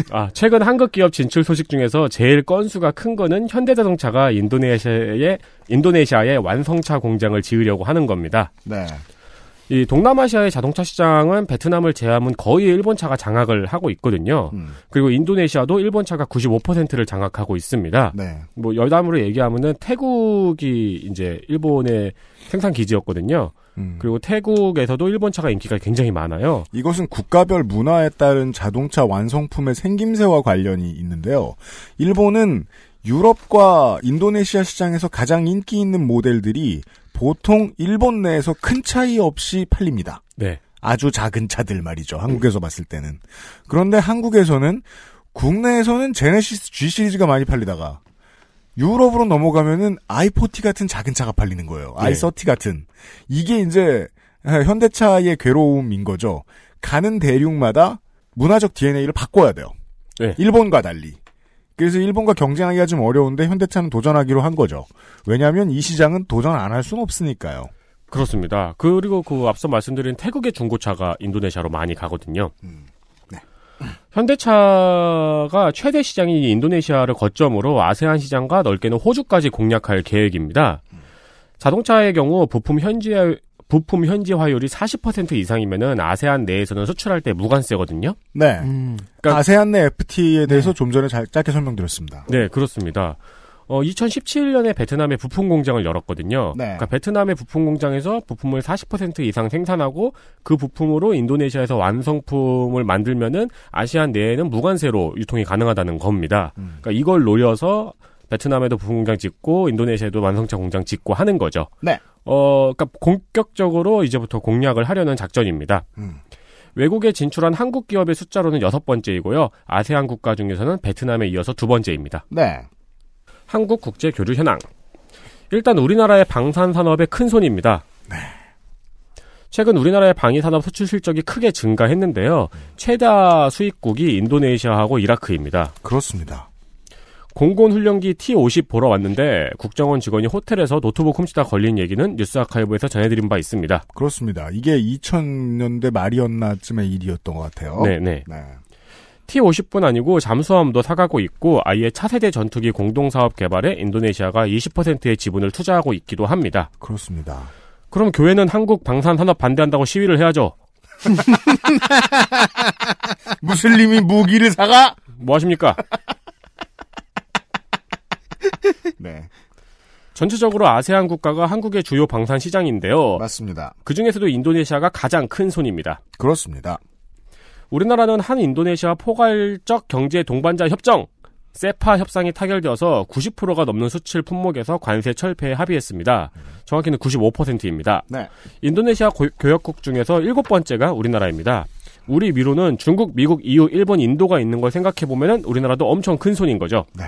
아 최근 한국 기업 진출 소식 중에서 제일 건수가 큰 거는 현대자동차가 인도네시아에 인도네시아에 완성차 공장을 지으려고 하는 겁니다. 네. 이 동남아시아의 자동차 시장은 베트남을 제외하면 거의 일본 차가 장악을 하고 있거든요. 음. 그리고 인도네시아도 일본 차가 95%를 장악하고 있습니다. 네. 뭐 여담으로 얘기하면은 태국이 이제 일본의 생산 기지였거든요. 음. 그리고 태국에서도 일본 차가 인기가 굉장히 많아요. 이것은 국가별 문화에 따른 자동차 완성품의 생김새와 관련이 있는데요. 일본은 유럽과 인도네시아 시장에서 가장 인기 있는 모델들이 보통 일본 내에서 큰 차이 없이 팔립니다. 네. 아주 작은 차들 말이죠. 네. 한국에서 봤을 때는. 그런데 한국에서는 국내에서는 제네시스 G 시리즈가 많이 팔리다가 유럽으로 넘어가면은 i40 같은 작은 차가 팔리는 거예요. 네. i30 같은. 이게 이제 아, 현대차의 괴로움인 거죠. 가는 대륙마다 문화적 DNA를 바꿔야 돼요. 네. 일본과 달리. 그래서 일본과 경쟁하기가 좀 어려운데 현대차는 도전하기로 한 거죠. 왜냐하면 이 시장은 도전 안 할 수는 없으니까요. 그렇습니다. 그리고 그 앞서 말씀드린 태국의 중고차가 인도네시아로 많이 가거든요. 음, 네. 현대차가 최대 시장이 인도네시아를 거점으로 아세안 시장과 넓게는 호주까지 공략할 계획입니다. 자동차의 경우 부품 현지화, 부품 현지화율이 40% 이상이면은 아세안 내에서는 수출할 때 무관세거든요. 네. 음. 그러니까 아세안 내 FTA에 네. 대해서 네. 좀 전에 잘, 짧게 설명드렸습니다. 네, 그렇습니다. 어, 2017년에 베트남에 부품 공장을 열었거든요. 네. 그러니까 베트남의 부품 공장에서 부품을 40% 이상 생산하고 그 부품으로 인도네시아에서 완성품을 만들면은 아시안 내에는 무관세로 유통이 가능하다는 겁니다. 음. 그러니까 이걸 노려서 베트남에도 부공장 짓고 인도네시아에도 완성차 공장 짓고 하는 거죠. 네. 어, 그러니까 본격적으로 이제부터 공략을 하려는 작전입니다. 음. 외국에 진출한 한국 기업의 숫자로는 여섯 번째이고요. 아세안 국가 중에서는 베트남에 이어서 두 번째입니다. 네. 한국 국제 교류 현황. 일단 우리나라의 방산 산업의 큰 손입니다. 네. 최근 우리나라의 방위산업 수출 실적이 크게 증가했는데요. 최다 수입국이 인도네시아하고 이라크입니다. 그렇습니다. 공군훈련기 T50 보러 왔는데 국정원 직원이 호텔에서 노트북 훔치다 걸린 얘기는 뉴스 아카이브에서 전해드린 바 있습니다. 그렇습니다. 이게 2000년대 말이었나쯤의 일이었던 것 같아요. 네네. 네. T50뿐 아니고 잠수함도 사가고 있고 아예 차세대 전투기 공동사업 개발에 인도네시아가 20%의 지분을 투자하고 있기도 합니다. 그렇습니다. 그럼 교회는 한국 방산 산업 반대한다고 시위를 해야죠. 무슬림이 무기를 사가? 뭐 하십니까? 네. 전체적으로 아세안 국가가 한국의 주요 방산 시장인데요. 맞습니다. 그 중에서도 인도네시아가 가장 큰 손입니다. 그렇습니다. 우리나라는 한 인도네시아 포괄적 경제 동반자 협정 세파 협상이 타결되어서 90%가 넘는 수출 품목에서 관세 철폐에 합의했습니다. 정확히는 95%입니다. 네. 인도네시아 고, 교역국 중에서 일곱 번째가 우리나라입니다. 우리 위로는 중국, 미국, EU, 일본, 인도가 있는 걸 생각해 보면 우리나라도 엄청 큰 손인 거죠. 네.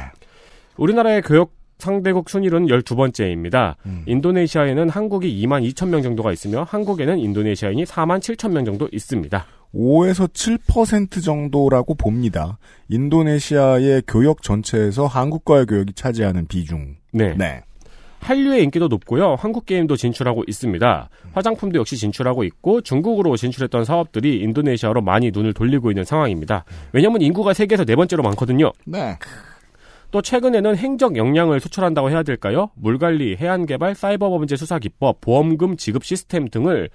우리나라의 교역 상대국 순위로는 12번째입니다. 음. 인도네시아에는 한국이 2만 2천 명 정도가 있으며 한국에는 인도네시아인이 4만 7천 명 정도 있습니다. 5에서 7% 정도라고 봅니다. 인도네시아의 교역 전체에서 한국과의 교역이 차지하는 비중. 네. 네. 한류의 인기도 높고요. 한국 게임도 진출하고 있습니다. 음. 화장품도 역시 진출하고 있고 중국으로 진출했던 사업들이 인도네시아로 많이 눈을 돌리고 있는 상황입니다. 음. 왜냐하면 인구가 세계에서 네 번째로 많거든요. 네. 또 최근에는 행적 역량을 수출한다고 해야 될까요? 물관리, 해안개발, 사이버범죄 수사기법, 보험금 지급 시스템 등을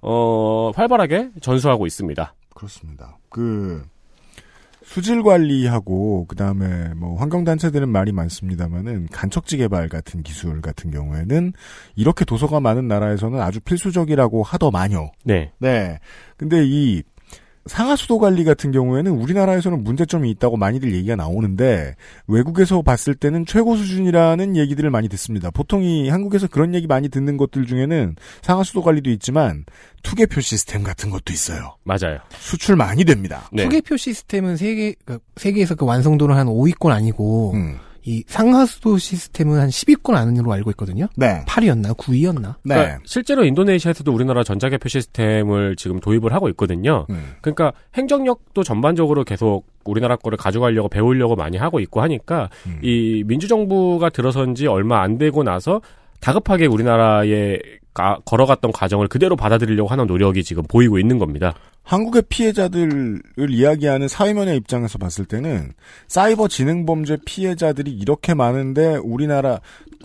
어, 활발하게 전수하고 있습니다. 그렇습니다. 그 수질 관리하고 그다음에 뭐 환경 단체들은 말이 많습니다만은 간척지 개발 같은 기술 같은 경우에는 이렇게 도서가 많은 나라에서는 아주 필수적이라고 하더마요 네. 네. 근데 이 상하수도 관리 같은 경우에는 우리나라에서는 문제점이 있다고 많이들 얘기가 나오는데 외국에서 봤을 때는 최고 수준이라는 얘기들을 많이 듣습니다. 보통 이 한국에서 그런 얘기 많이 듣는 것들 중에는 상하수도 관리도 있지만 투개표 시스템 같은 것도 있어요. 맞아요. 수출 많이 됩니다. 네. 투개표 시스템은 세계 그러니까 세계에서 그 완성도는 한 5위권 아니고 음. 이 상하수도 시스템은 한 10위권 안으로 알고 있거든요. 네. 8위였나 9위였나. 네. 그러니까 실제로 인도네시아에서도 우리나라 전자개표 시스템을 지금 도입을 하고 있거든요. 음. 그러니까 행정력도 전반적으로 계속 우리나라 거를 가져가려고 배우려고 많이 하고 있고 하니까 음. 이 민주정부가 들어선 지 얼마 안 되고 나서 다급하게 우리나라의 가, 걸어갔던 과정을 그대로 받아들이려고 하는 노력이 지금 보이고 있는 겁니다. 한국의 피해자들을 이야기하는 사회면의 입장에서 봤을 때는 사이버 지능 범죄 피해자들이 이렇게 많은데 우리나라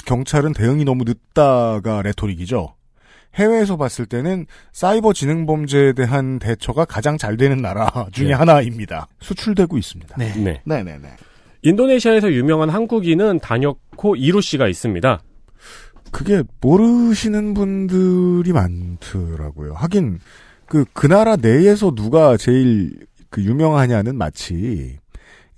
경찰은 대응이 너무 늦다가 레토릭이죠. 해외에서 봤을 때는 사이버 지능 범죄에 대한 대처가 가장 잘 되는 나라 중에 네. 하나입니다. 수출되고 있습니다. 네. 네. 네. 네 인도네시아에서 유명한 한국인은 단역코 이루 씨가 있습니다. 그게 모르시는 분들이 많더라고요. 하긴 그그 그 나라 내에서 누가 제일 그 유명하냐는 마치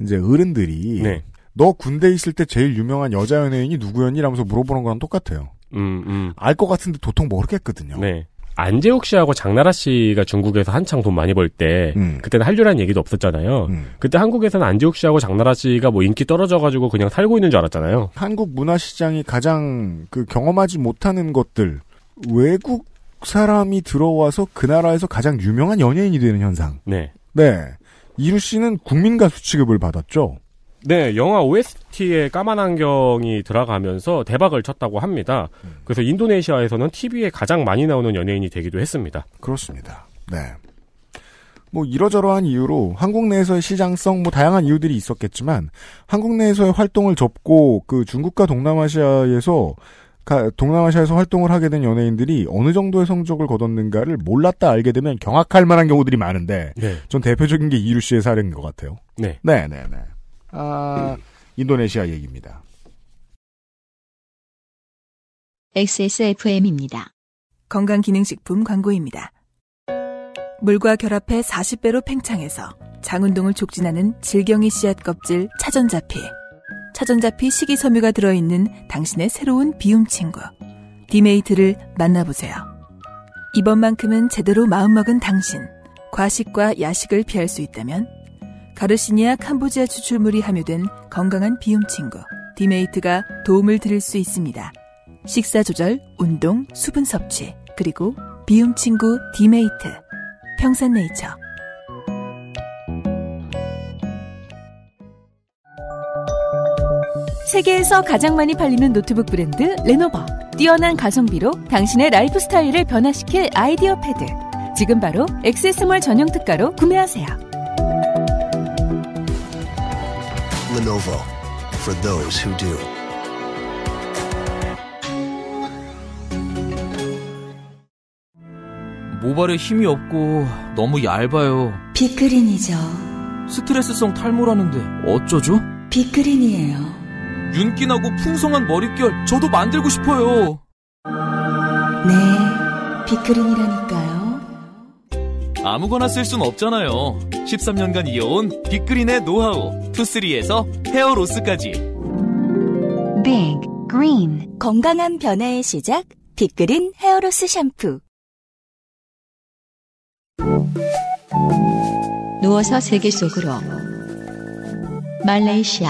이제 어른들이 네. 너 군대 있을 때 제일 유명한 여자 연예인이 누구였니? 라면서 물어보는 거랑 똑같아요. 음, 음. 알것 같은데 도통 모르겠거든요. 네. 안재욱 씨하고 장나라 씨가 중국에서 한창 돈 많이 벌때 음. 그때는 한류는 얘기도 없었잖아요. 음. 그때 한국에서는 안재욱 씨하고 장나라 씨가 뭐 인기 떨어져가지고 그냥 살고 있는 줄 알았잖아요. 한국 문화 시장이 가장 그 경험하지 못하는 것들 외국 사람이 들어와서 그 나라에서 가장 유명한 연예인이 되는 현상. 네. 네. 이루 씨는 국민 가수 취급을 받았죠. 네, 영화 OST에 까만 안경이 들어가면서 대박을 쳤다고 합니다. 음. 그래서 인도네시아에서는 TV에 가장 많이 나오는 연예인이 되기도 했습니다. 그렇습니다. 네. 뭐 이러저러한 이유로 한국 내에서의 시장성 뭐 다양한 이유들이 있었겠지만 한국 내에서의 활동을 접고 그 중국과 동남아시아에서 동남아시아에서 활동을 하게 된 연예인들이 어느 정도의 성적을 거뒀는가를 몰랐다 알게 되면 경악할 만한 경우들이 많은데 네. 전 대표적인 게 이루 씨의 사례인 것 같아요. 네, 네, 네. 네. 아, 예, 인도네시아 얘기입니다. XSFM입니다. 건강기능식품 광고입니다. 물과 결합해 40배로 팽창해서 장운동을 촉진하는 질경이 씨앗 껍질 차전자피. 차전자피 식이섬유가 들어있는 당신의 새로운 비움 친구. 디메이트를 만나보세요. 이번만큼은 제대로 마음먹은 당신. 과식과 야식을 피할 수 있다면 가르시니아 캄보지아 추출물이 함유된 건강한 비움 친구 디메이트가 도움을 드릴 수 있습니다. 식사 조절, 운동, 수분 섭취, 그리고 비움 친구 디메이트. 평산네이처. 세계에서 가장 많이 팔리는 노트북 브랜드 레노버. 뛰어난 가성비로 당신의 라이프 스타일을 변화시킬 아이디어 패드. 지금 바로 액세스몰 전용 특가로 구매하세요. Lenovo for those who do. 모발에 힘이 없고 너무 얇아요. 비크린이죠. 스트레스성 탈모라는데 어쩌죠? 비크린이에요. 윤기나고 풍성한 머릿결 저도 만들고 싶어요. 네, 비크린이라니 아무거나 쓸 순 없잖아요. 13년간 이어온 빅그린의 노하우 투쓰리에서 헤어로스까지. 빅 그린 건강한 변화의 시작 빅그린 헤어로스 샴푸. 누워서 세계 속으로 말레이시아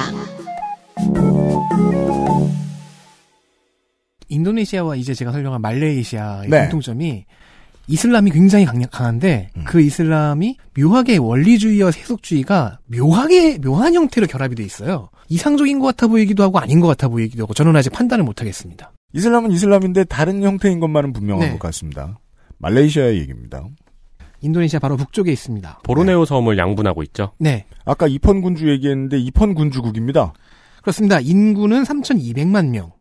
인도네시아와 이제 제가 설명한 말레이시아의 네. 공통점이 이슬람이 굉장히 강한데 력 음. 그 이슬람이 묘하게 원리주의와 세속주의가 묘하게 묘한 형태로 결합이 돼 있어요. 이상적인 것 같아 보이기도 하고 아닌 것 같아 보이기도 하고 저는 아직 판단을 못하겠습니다. 이슬람은 이슬람인데 다른 형태인 것만은 분명한 네. 것 같습니다. 말레이시아의 얘기입니다. 인도네시아 바로 북쪽에 있습니다. 보르네오 네. 섬을 양분하고 있죠. 네. 아까 이펀군주 얘기했는데 이펀군주국입니다. 그렇습니다. 인구는 3,200만 명.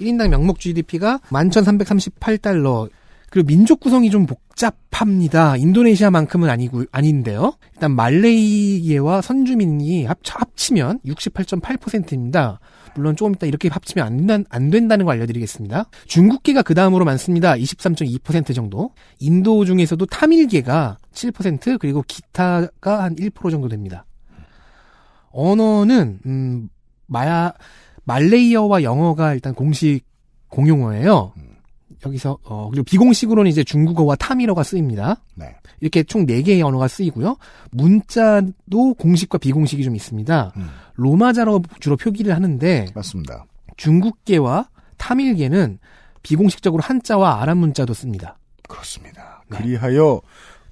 1인당 명목 GDP가 11,338달러, 그리고 민족 구성이 좀 복잡합니다. 인도네시아만큼은 아니고 아닌데요. 일단 말레이계와 선주민이 합쳐, 합치면 68.8%입니다. 물론 조금 이따 이렇게 합치면 안, 된다, 안 된다는 걸 알려드리겠습니다. 중국계가 그 다음으로 많습니다. 23.2% 정도. 인도 중에서도 타밀계가 7% 그리고 기타가 한 1% 정도 됩니다. 언어는 음, 마야 말레이어와 영어가 일단 공식 공용어예요. 음. 여기서 어, 그리고 비공식으로는 이제 중국어와 타미러가 쓰입니다. 네. 이렇게 총 4개의 언어가 쓰이고요. 문자도 공식과 비공식이 좀 있습니다. 음. 로마자로 주로 표기를 하는데 맞습니다. 중국계와 타밀계는 비공식적으로 한자와 아랍 문자도 씁니다. 그렇습니다. 네. 그리하여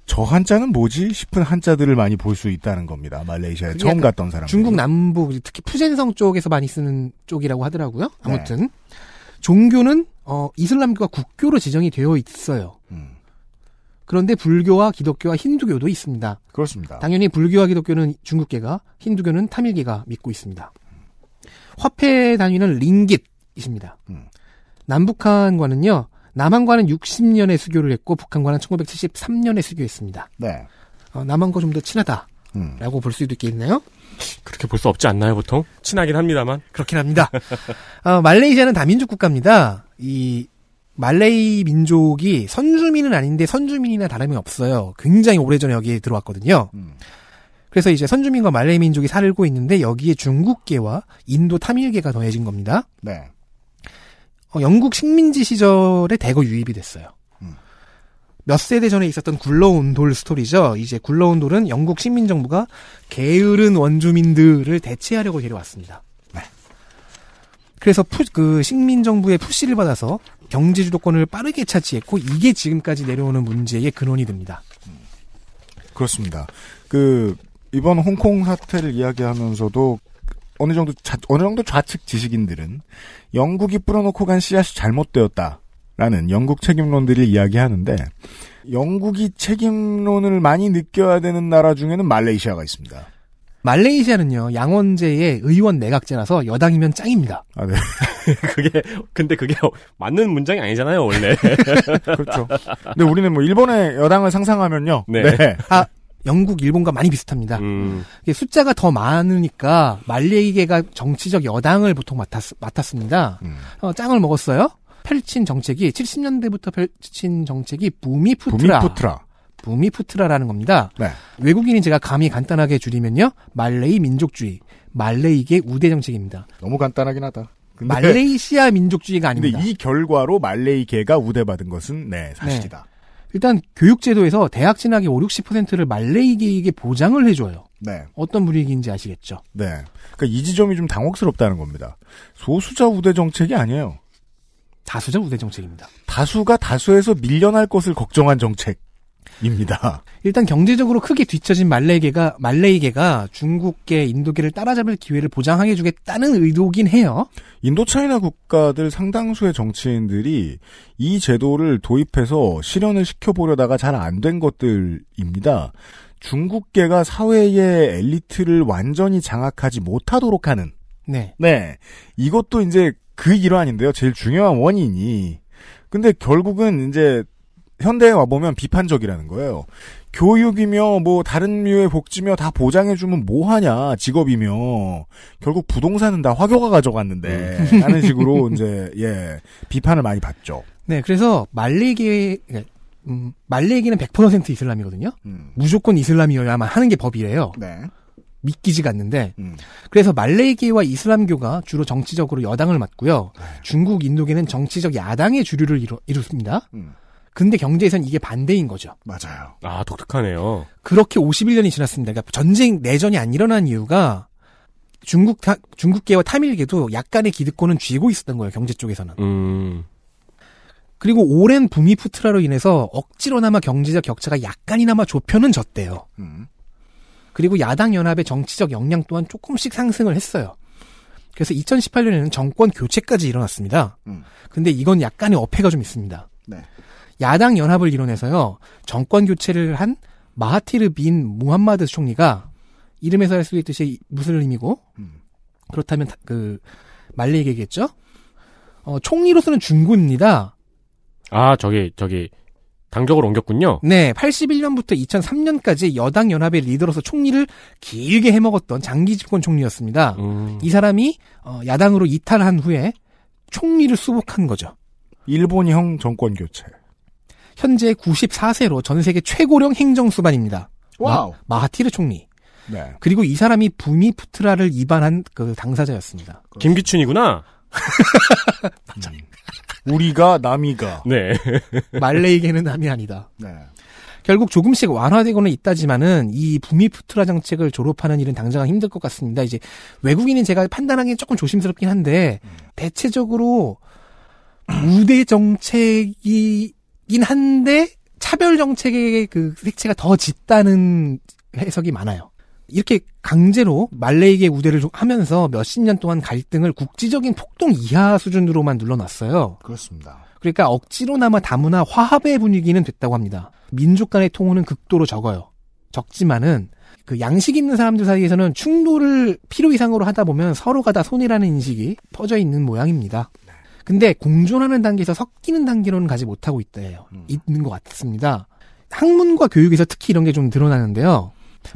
저 한자는 뭐지 싶은 한자들을 많이 볼 수 있다는 겁니다. 말레이시아에 처음 갔던 사람 중국 남부 특히 푸젠성 쪽에서 많이 쓰는 쪽이라고 하더라고요. 네. 아무튼 네. 종교는 어, 이슬람교가 국교로 지정이 되어 있어요. 음. 그런데 불교와 기독교와 힌두교도 있습니다. 그렇습니다. 당연히 불교와 기독교는 중국계가, 힌두교는 타밀계가 믿고 있습니다. 화폐 단위는 링깃이십니다. 음. 남북한과는요, 남한과는 60년에 수교를 했고 북한과는 1973년에 수교했습니다. 네. 어, 남한과 좀 더 친하다. 라고 볼 수도 있겠네요. 그렇게 볼 수 없지 않나요, 보통? 친하긴 합니다만. 그렇긴 합니다. 어, 말레이시아는 다민족 국가입니다. 이 말레이 민족이 선주민은 아닌데 선주민이나 다름이 없어요. 굉장히 오래전에 여기에 들어왔거든요. 음. 그래서 이제 선주민과 말레이 민족이 살고 있는데 여기에 중국계와 인도 타밀계가 더해진 겁니다. 네. 어, 영국 식민지 시절에 대거 유입이 됐어요. 몇 세대 전에 있었던 굴러온 돌 스토리죠. 이제 굴러온 돌은 영국 식민정부가 게으른 원주민들을 대체하려고 데려왔습니다. 네. 그래서 푸, 그 식민정부의 푸시를 받아서 경제 주도권을 빠르게 차지했고 이게 지금까지 내려오는 문제의 근원이 됩니다. 그렇습니다. 그 이번 홍콩 사태를 이야기하면서도 어느 정도 좌, 어느 정도 좌측 지식인들은 영국이 뿌려놓고 간 씨앗이 잘못되었다. 라는 영국 책임론들을 이야기하는데 영국이 책임론을 많이 느껴야 되는 나라 중에는 말레이시아가 있습니다. 말레이시아는요 양원제의 의원 내각제라서 여당이면 짱입니다. 아 네. 그게 근데 그게 맞는 문장이 아니잖아요 원래. 그렇죠. 근데 우리는 뭐 일본의 여당을 상상하면요. 네. 네. 아 영국, 일본과 많이 비슷합니다. 음. 숫자가 더 많으니까 말레이계가 정치적 여당을 보통 맡았, 습니다 음. 어, 짱을 먹었어요. 펼친 정책이 70년대부터 펼친 정책이 부미푸트라. 부미푸트라. 부미푸트라라는 겁니다. 네. 외국인이 제가 감히 간단하게 줄이면요. 말레이 민족주의. 말레이계 우대 정책입니다. 너무 간단하긴 하다. 말레이시아 민족주의가 아닙니다. 근데 이 결과로 말레이계가 우대받은 것은 네, 네. 사실이다. 네. 일단 교육제도에서 대학 진학의 5, 60%를 말레이계에게 보장을 해줘요. 네. 어떤 분위기인지 아시겠죠? 네. 그니까이 지점이 좀 당혹스럽다는 겁니다. 소수자 우대 정책이 아니에요. 다수자 우대 정책입니다. 다수가 다수에서 밀려날 것을 걱정한 정책입니다. 일단 경제적으로 크게 뒤처진 말레이계가 말레이계가 중국계 인도계를 따라잡을 기회를 보장해 하 주겠다는 의도긴 해요. 인도 차이나 국가들 상당수의 정치인들이 이 제도를 도입해서 실현을 시켜보려다가 잘 안 된 것들입니다. 중국계가 사회의 엘리트를 완전히 장악하지 못하도록 하는 네. 네. 이것도 이제 그 일환인데요. 제일 중요한 원인이. 근데 결국은 이제 현대에 와보면 비판적이라는 거예요. 교육이며 뭐 다른 류의 복지며 다 보장해주면 뭐하냐 직업이며 결국 부동산은 다 화교가 가져갔는데 음. 하는 식으로 이제 예 비판을 많이 받죠. 네, 그래서 말리기 그러니까 음, 말리기는 100% 이슬람이거든요. 음. 무조건 이슬람이어야만 하는 게 법이래요. 네. 믿기지가 않는데 음. 그래서 말레이계와 이슬람교가 주로 정치적으로 여당을 맡고요. 네. 중국 인도계는 정치적 야당의 주류를 이루, 습니다 음. 근데 경제에선 이게 반대인 거죠. 맞아요. 아 독특하네요. 그렇게 51년이 지났습니다. 그러니까 전쟁 내전이 안 일어난 이유가 중국 타, 중국계와 타밀계도 약간의 기득권은 쥐고 있었던 거예요. 경제 쪽에서는. 음. 그리고 오랜 부미 푸트라로 인해서 억지로나마 경제적 격차가 약간이나마 좁혀는 졌대요. 음. 그리고 야당 연합의 정치적 역량 또한 조금씩 상승을 했어요. 그래서 2018년에는 정권 교체까지 일어났습니다. 음. 근데 이건 약간의 어폐가 좀 있습니다. 네. 야당 연합을 이뤄내서요 정권 교체를 한 마하티르 빈 무함마드 총리가 이름에서 알 수 있듯이 무슬림이고 음. 그렇다면 그 말레이계겠죠. 어, 총리로서는 중구입니다. 아 저기 저기 당적을 옮겼군요. 네, 81년부터 2003년까지 여당 연합의 리더로서 총리를 길게 해먹었던 장기 집권 총리였습니다. 음. 이 사람이 어, 야당으로 이탈한 후에 총리를 수복한 거죠. 일본형 정권 교체. 현재 94세로 전 세계 최고령 행정수반입니다. 와우. 마, 하티르 총리. 네. 그리고 이 사람이 부미푸트라를 입안한 그 당사자였습니다. 김기춘이구나. 맞아. 음. 우리가 남이가. 네. 말레이계는 남이 아니다. 네. 결국 조금씩 완화되고는 있다지만은 이 부미푸트라 정책을 졸업하는 일은 당장 은 힘들 것 같습니다. 이제 외국인은 제가 판단하기엔 조금 조심스럽긴 한데 대체적으로 우대 정책이긴 한데 차별 정책의 그 색채가 더 짙다는 해석이 많아요. 이렇게 강제로 말레이계 우대를 하면서 몇십 년 동안 갈등을 국지적인 폭동 이하 수준으로만 눌러놨어요. 그렇습니다. 그러니까 억지로나마 다문화 화합의 분위기는 됐다고 합니다. 민족 간의 통호는 극도로 적어요. 적지만은 그 양식 있는 사람들 사이에서는 충돌을 필요 이상으로 하다 보면 서로가 다 손이라는 인식이 퍼져 있는 모양입니다. 네. 근데 공존하는 단계에서 섞이는 단계로는 가지 못하고 있대요. 음. 있는 것 같습니다. 학문과 교육에서 특히 이런 게 좀 드러나는데요.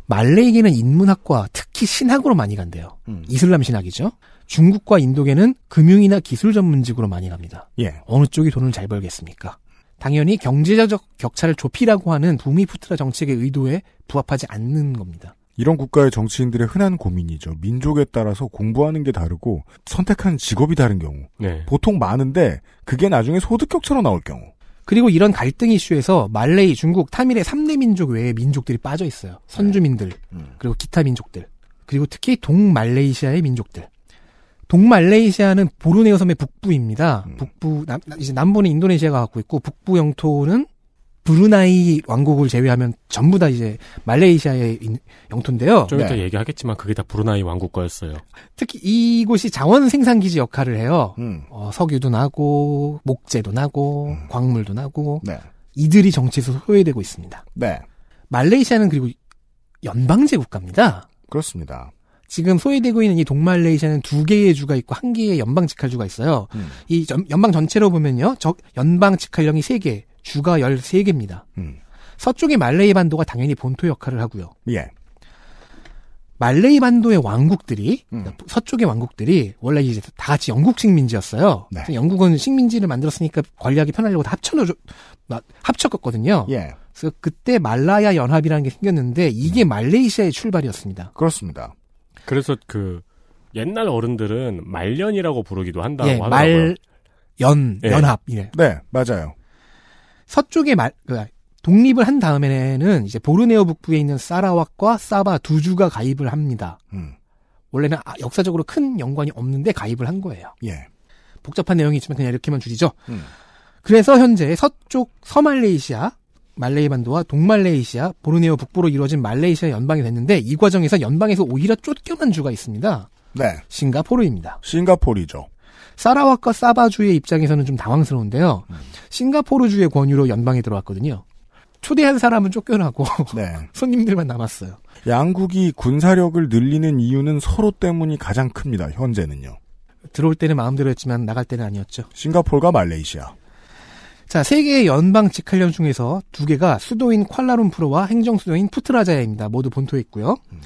말레이계는 인문학과 특히 신학으로 많이 간대요. 음. 이슬람 신학이죠. 중국과 인도계는 금융이나 기술 전문직으로 많이 갑니다. 예. 어느 쪽이 돈을 잘 벌겠습니까? 당연히 경제적 격차를 좁히라고 하는 부미푸트라 정책의 의도에 부합하지 않는 겁니다. 이런 국가의 정치인들의 흔한 고민이죠. 민족에 따라서 공부하는 게 다르고 선택한 직업이 다른 경우. 네. 보통 많은데 그게 나중에 소득 격차로 나올 경우. 그리고 이런 갈등 이슈에서 말레이, 중국, 타밀의 3대 민족 외에 민족들이 빠져 있어요. 선주민들, 네. 음. 그리고 기타 민족들, 그리고 특히 동말레이시아의 민족들. 동말레이시아는 보르네오 섬의 북부입니다. 음. 북부 남, 이제 남부는 인도네시아가 갖고 있고 북부 영토는 브루나이 왕국을 제외하면 전부 다 이제 말레이시아의 영토인데요. 좀 이따 네. 얘기하겠지만 그게 다 브루나이 왕국 과였어요 특히 이곳이 자원 생산 기지 역할을 해요. 음. 어, 석유도 나고 목재도 나고 음. 광물도 나고 네. 이들이 정치에서 소외되고 있습니다. 네. 말레이시아는 그리고 연방제 국가입니다. 그렇습니다. 지금 소외되고 있는 이 동말레이시아는 두 개의 주가 있고 한 개의 연방 직할주가 있어요. 음. 이 연, 방 전체로 보면요. 연방 직할령이 세 개, 주가 13개입니다. 음. 서쪽의 말레이 반도가 당연히 본토 역할을 하고요. 예. 말레이 반도의 왕국들이 음. 서쪽의 왕국들이 원래 이제 다 같이 영국 식민지였어요. 네. 영국은 식민지를 만들었으니까 관리하기 편하려고 다 합쳐놓 합쳤거든요. 예. 그래서 그때 말라야 연합이라는 게 생겼는데 이게 음. 말레이시아의 출발이었습니다. 그렇습니다. 그래서 그 옛날 어른들은 말년이라고 부르기도 한다고 예, 하더라고요. 말연 예. 연합. 예. 네, 맞아요. 서쪽에 말, 그, 독립을 한 다음에는 이제 보르네오 북부에 있는 사라왁과 사바 두 주가 가입을 합니다. 음. 원래는 아, 역사적으로 큰 연관이 없는데 가입을 한 거예요. 예. 복잡한 내용이 있지만 그냥 이렇게만 줄이죠. 음. 그래서 현재 서쪽 서말레이시아, 말레이 반도와 동말레이시아, 보르네오 북부로 이루어진 말레이시아 연방이 됐는데 이 과정에서 연방에서 오히려 쫓겨난 주가 있습니다. 네. 싱가포르입니다. 싱가포르죠. 사라와과 사바주의 입장에서는 좀 당황스러운데요. 음. 싱가포르주의 권유로 연방에 들어왔거든요. 초대한 사람은 쫓겨나고 네. 손님들만 남았어요. 양국이 군사력을 늘리는 이유는 서로 때문이 가장 큽니다. 현재는요. 들어올 때는 마음대로 했지만 나갈 때는 아니었죠. 싱가포르가 말레이시아. 자, 세계의 연방 직할령 중에서 두 개가 수도인 콜라룸푸르와 행정 수도인 푸트라자야입니다. 모두 본토에 있고요. 음.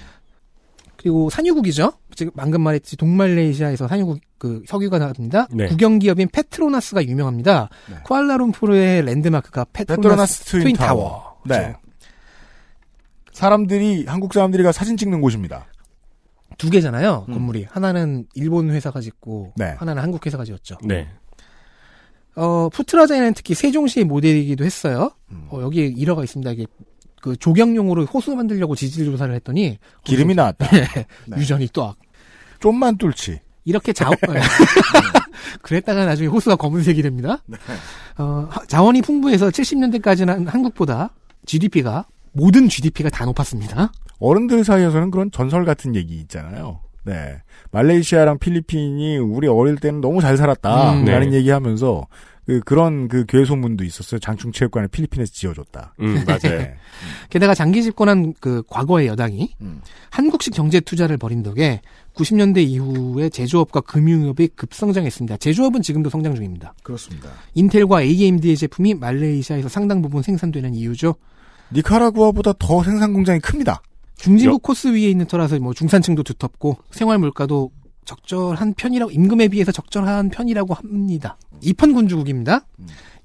그리고 산유국이죠. 지금 방금 말했지 동말레이시아에서 산유국 그 석유가 나옵니다. 네. 국영 기업인 페트로나스가 유명합니다. 네. 쿠알라룸푸르의 랜드마크가 페트로나스, 페트로나스 트윈, 타워. 그렇죠. 네. 사람들이 한국 사람들이 가 사진 찍는 곳입니다. 두 개잖아요. 음. 건물이 하나는 일본 회사가 짓고 네. 하나는 한국 회사가 지었죠. 네. 어, 푸트라자에는 특히 세종시의 모델이기도 했어요. 음. 어, 여기에 일화가 있습니다. 이게 그 조경용으로 호수 만들려고 지질 조사를 했더니 기름이 나왔다. 네. 네. 유전이 또 악. 좀만 뚫지. 이렇게 자원 음. 그랬다가 나중에 호수가 검은색이 됩니다. 네. 어, 자원이 풍부해서 70년대까지는 한국보다 GDP가 모든 GDP가 다 높았습니다. 어른들 사이에서는 그런 전설 같은 얘기 있잖아요. 네. 말레이시아랑 필리핀이 우리 어릴 때는 너무 잘 살았다라는 음, 네. 얘기하면서 그, 그런 그 괴소문도 있었어요. 장충체육관을 필리핀에서 지어줬다. 음, 네. 맞아요. 음. 게다가 장기 집권한 그 과거의 여당이 음. 한국식 경제 투자를 벌인 덕에 90년대 이후에 제조업과 금융업이 급성장했습니다. 제조업은 지금도 성장 중입니다. 그렇습니다. 인텔과 AMD의 제품이 말레이시아에서 상당 부분 생산되는 이유죠. 니카라구아보다 더 생산 공장이 큽니다. 중지국 코스 위에 있는 터라서 뭐 중산층도 두텁고 생활 물가도 적절한 편이라고 임금에 비해서 적절한 편이라고 합니다. 2편 군주국입니다.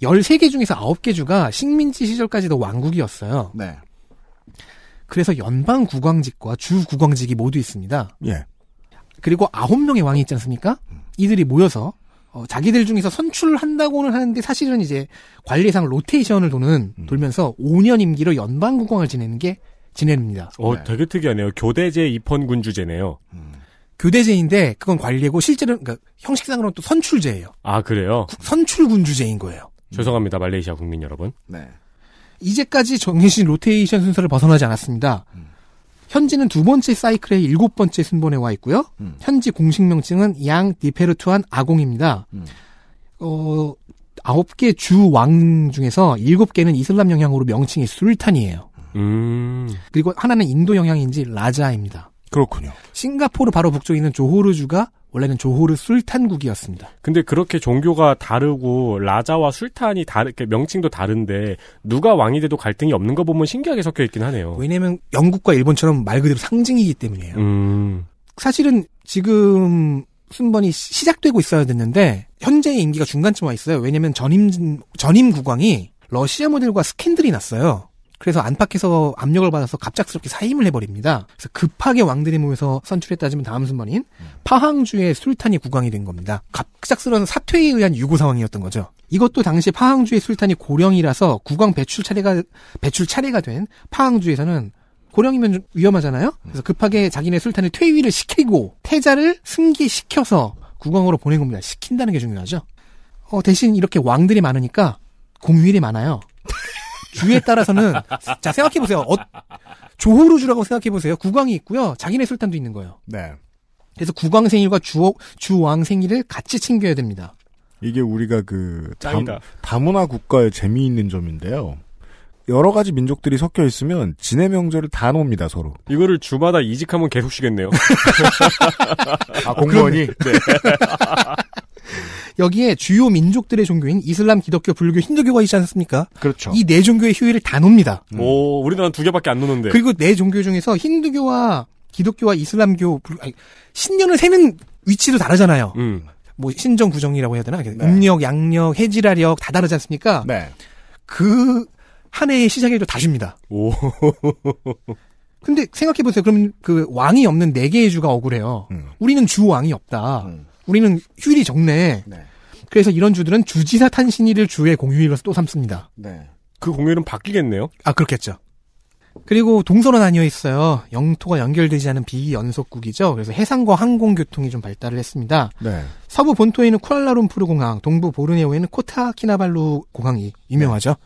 13개 중에서 9개 주가 식민지 시절까지도 왕국이었어요. 네. 그래서 연방 국왕직과 주 국왕직이 모두 있습니다. 예. 그리고 아홉 명의 왕이 있지 않습니까? 이들이 모여서 어, 자기들 중에서 선출한다고는 하는데 사실은 이제 관리상 로테이션을 도는 음. 돌면서 5년 임기로 연방 국왕을 지내는 게 지냅니다. 어, 네. 되게 특이하네요. 교대제 입헌군주제네요. 음. 교대제인데 그건 관리고 실제는 그러니까 형식상으로는 또 선출제예요. 아 그래요? 선출군주제인 거예요. 음. 죄송합니다, 말레이시아 국민 여러분. 네. 이제까지 정해진 로테이션 순서를 벗어나지 않았습니다. 음. 현지는 두 번째 사이클의 일곱 번째 순번에 와 있고요. 음. 현지 공식 명칭은 양 디페르투안 아공입니다. 음. 어, 아홉 개 주 왕 중에서 일곱 개는 이슬람 영향으로 명칭이 술탄이에요. 음. 그리고 하나는 인도 영향인지 라자입니다. 그렇군요. 싱가포르 바로 북쪽에 있는 조호르주가 원래는 조호르 술탄국이었습니다. 근데 그렇게 종교가 다르고 라자와 술탄이 다르, 명칭도 다른데 누가 왕이 돼도 갈등이 없는 거 보면 신기하게 섞여 있긴 하네요. 왜냐하면 영국과 일본처럼 말 그대로 상징이기 때문이에요. 음... 사실은 지금 순번이 시작되고 있어야 됐는데 현재의 임기가 중간쯤 와 있어요. 왜냐하면 전임 전임 국왕이 러시아 모델과 스캔들이 났어요. 그래서 안팎에서 압력을 받아서 갑작스럽게 사임을 해버립니다. 그래서 급하게 왕들이 모여서 선출했다지만 다음 순번인 파항주의 술탄이 국왕이 된 겁니다. 갑작스러운 사퇴에 의한 유고 상황이었던 거죠. 이것도 당시 파항주의 술탄이 고령이라서 국왕 배출 차례가 배출 차례가 된 파항주에서는 고령이면 좀 위험하잖아요. 그래서 급하게 자기네 술탄을 퇴위를 시키고 태자를 승기시켜서 국왕으로 보낸 겁니다. 시킨다는 게 중요하죠. 어, 대신 이렇게 왕들이 많으니까 공휴일이 많아요. 주에 따라서는 자 생각해 보세요. 어, 조호루주라고 생각해 보세요. 국왕이 있고요. 자기네 술탄도 있는 거예요. 네. 그래서 국왕 생일과 주, 주왕 생일을 같이 챙겨야 됩니다. 이게 우리가 그짱다문화 국가의 재미있는 점인데요. 여러 가지 민족들이 섞여 있으면 지네 명절을 다 놉니다 서로. 이거를 주마다 이직하면 계속 쉬겠네요. 아 공무원이. 네. 여기에 주요 민족들의 종교인 이슬람, 기독교, 불교, 힌두교가 있지 않습니까? 그렇죠. 이 네 종교의 휴일을 다 놉니다. 음. 오, 우리나라는 두 개밖에 안 노는데. 그리고 네 종교 중에서 힌두교와 기독교와 이슬람교, 불... 아니, 신년을 세는 위치도 다르잖아요. 음. 뭐 신정 구정이라고 해야 되나? 네. 음력, 양력, 해지라력 다 다르지 않습니까? 네. 그 한 해의 시작일도 다줍니다. 오. 근데 생각해 보세요. 그럼 그 왕이 없는 네 개의 주가 억울해요. 음. 우리는 주 왕이 없다. 음. 우리는 휴일이 적네. 네. 그래서 이런 주들은 주지사 탄신일을 주의 공휴일로서 또 삼습니다. 네. 그 공휴일은 바뀌겠네요. 아 그렇겠죠. 그리고 동서로 나뉘어 있어요. 영토가 연결되지 않은 비연속국이죠. 그래서 해상과 항공교통이 좀 발달을 했습니다. 네. 서부 본토에는 있 쿠알라룸푸르 공항, 동부 보르네오에는 코타키나발루 공항이 유명하죠. 네.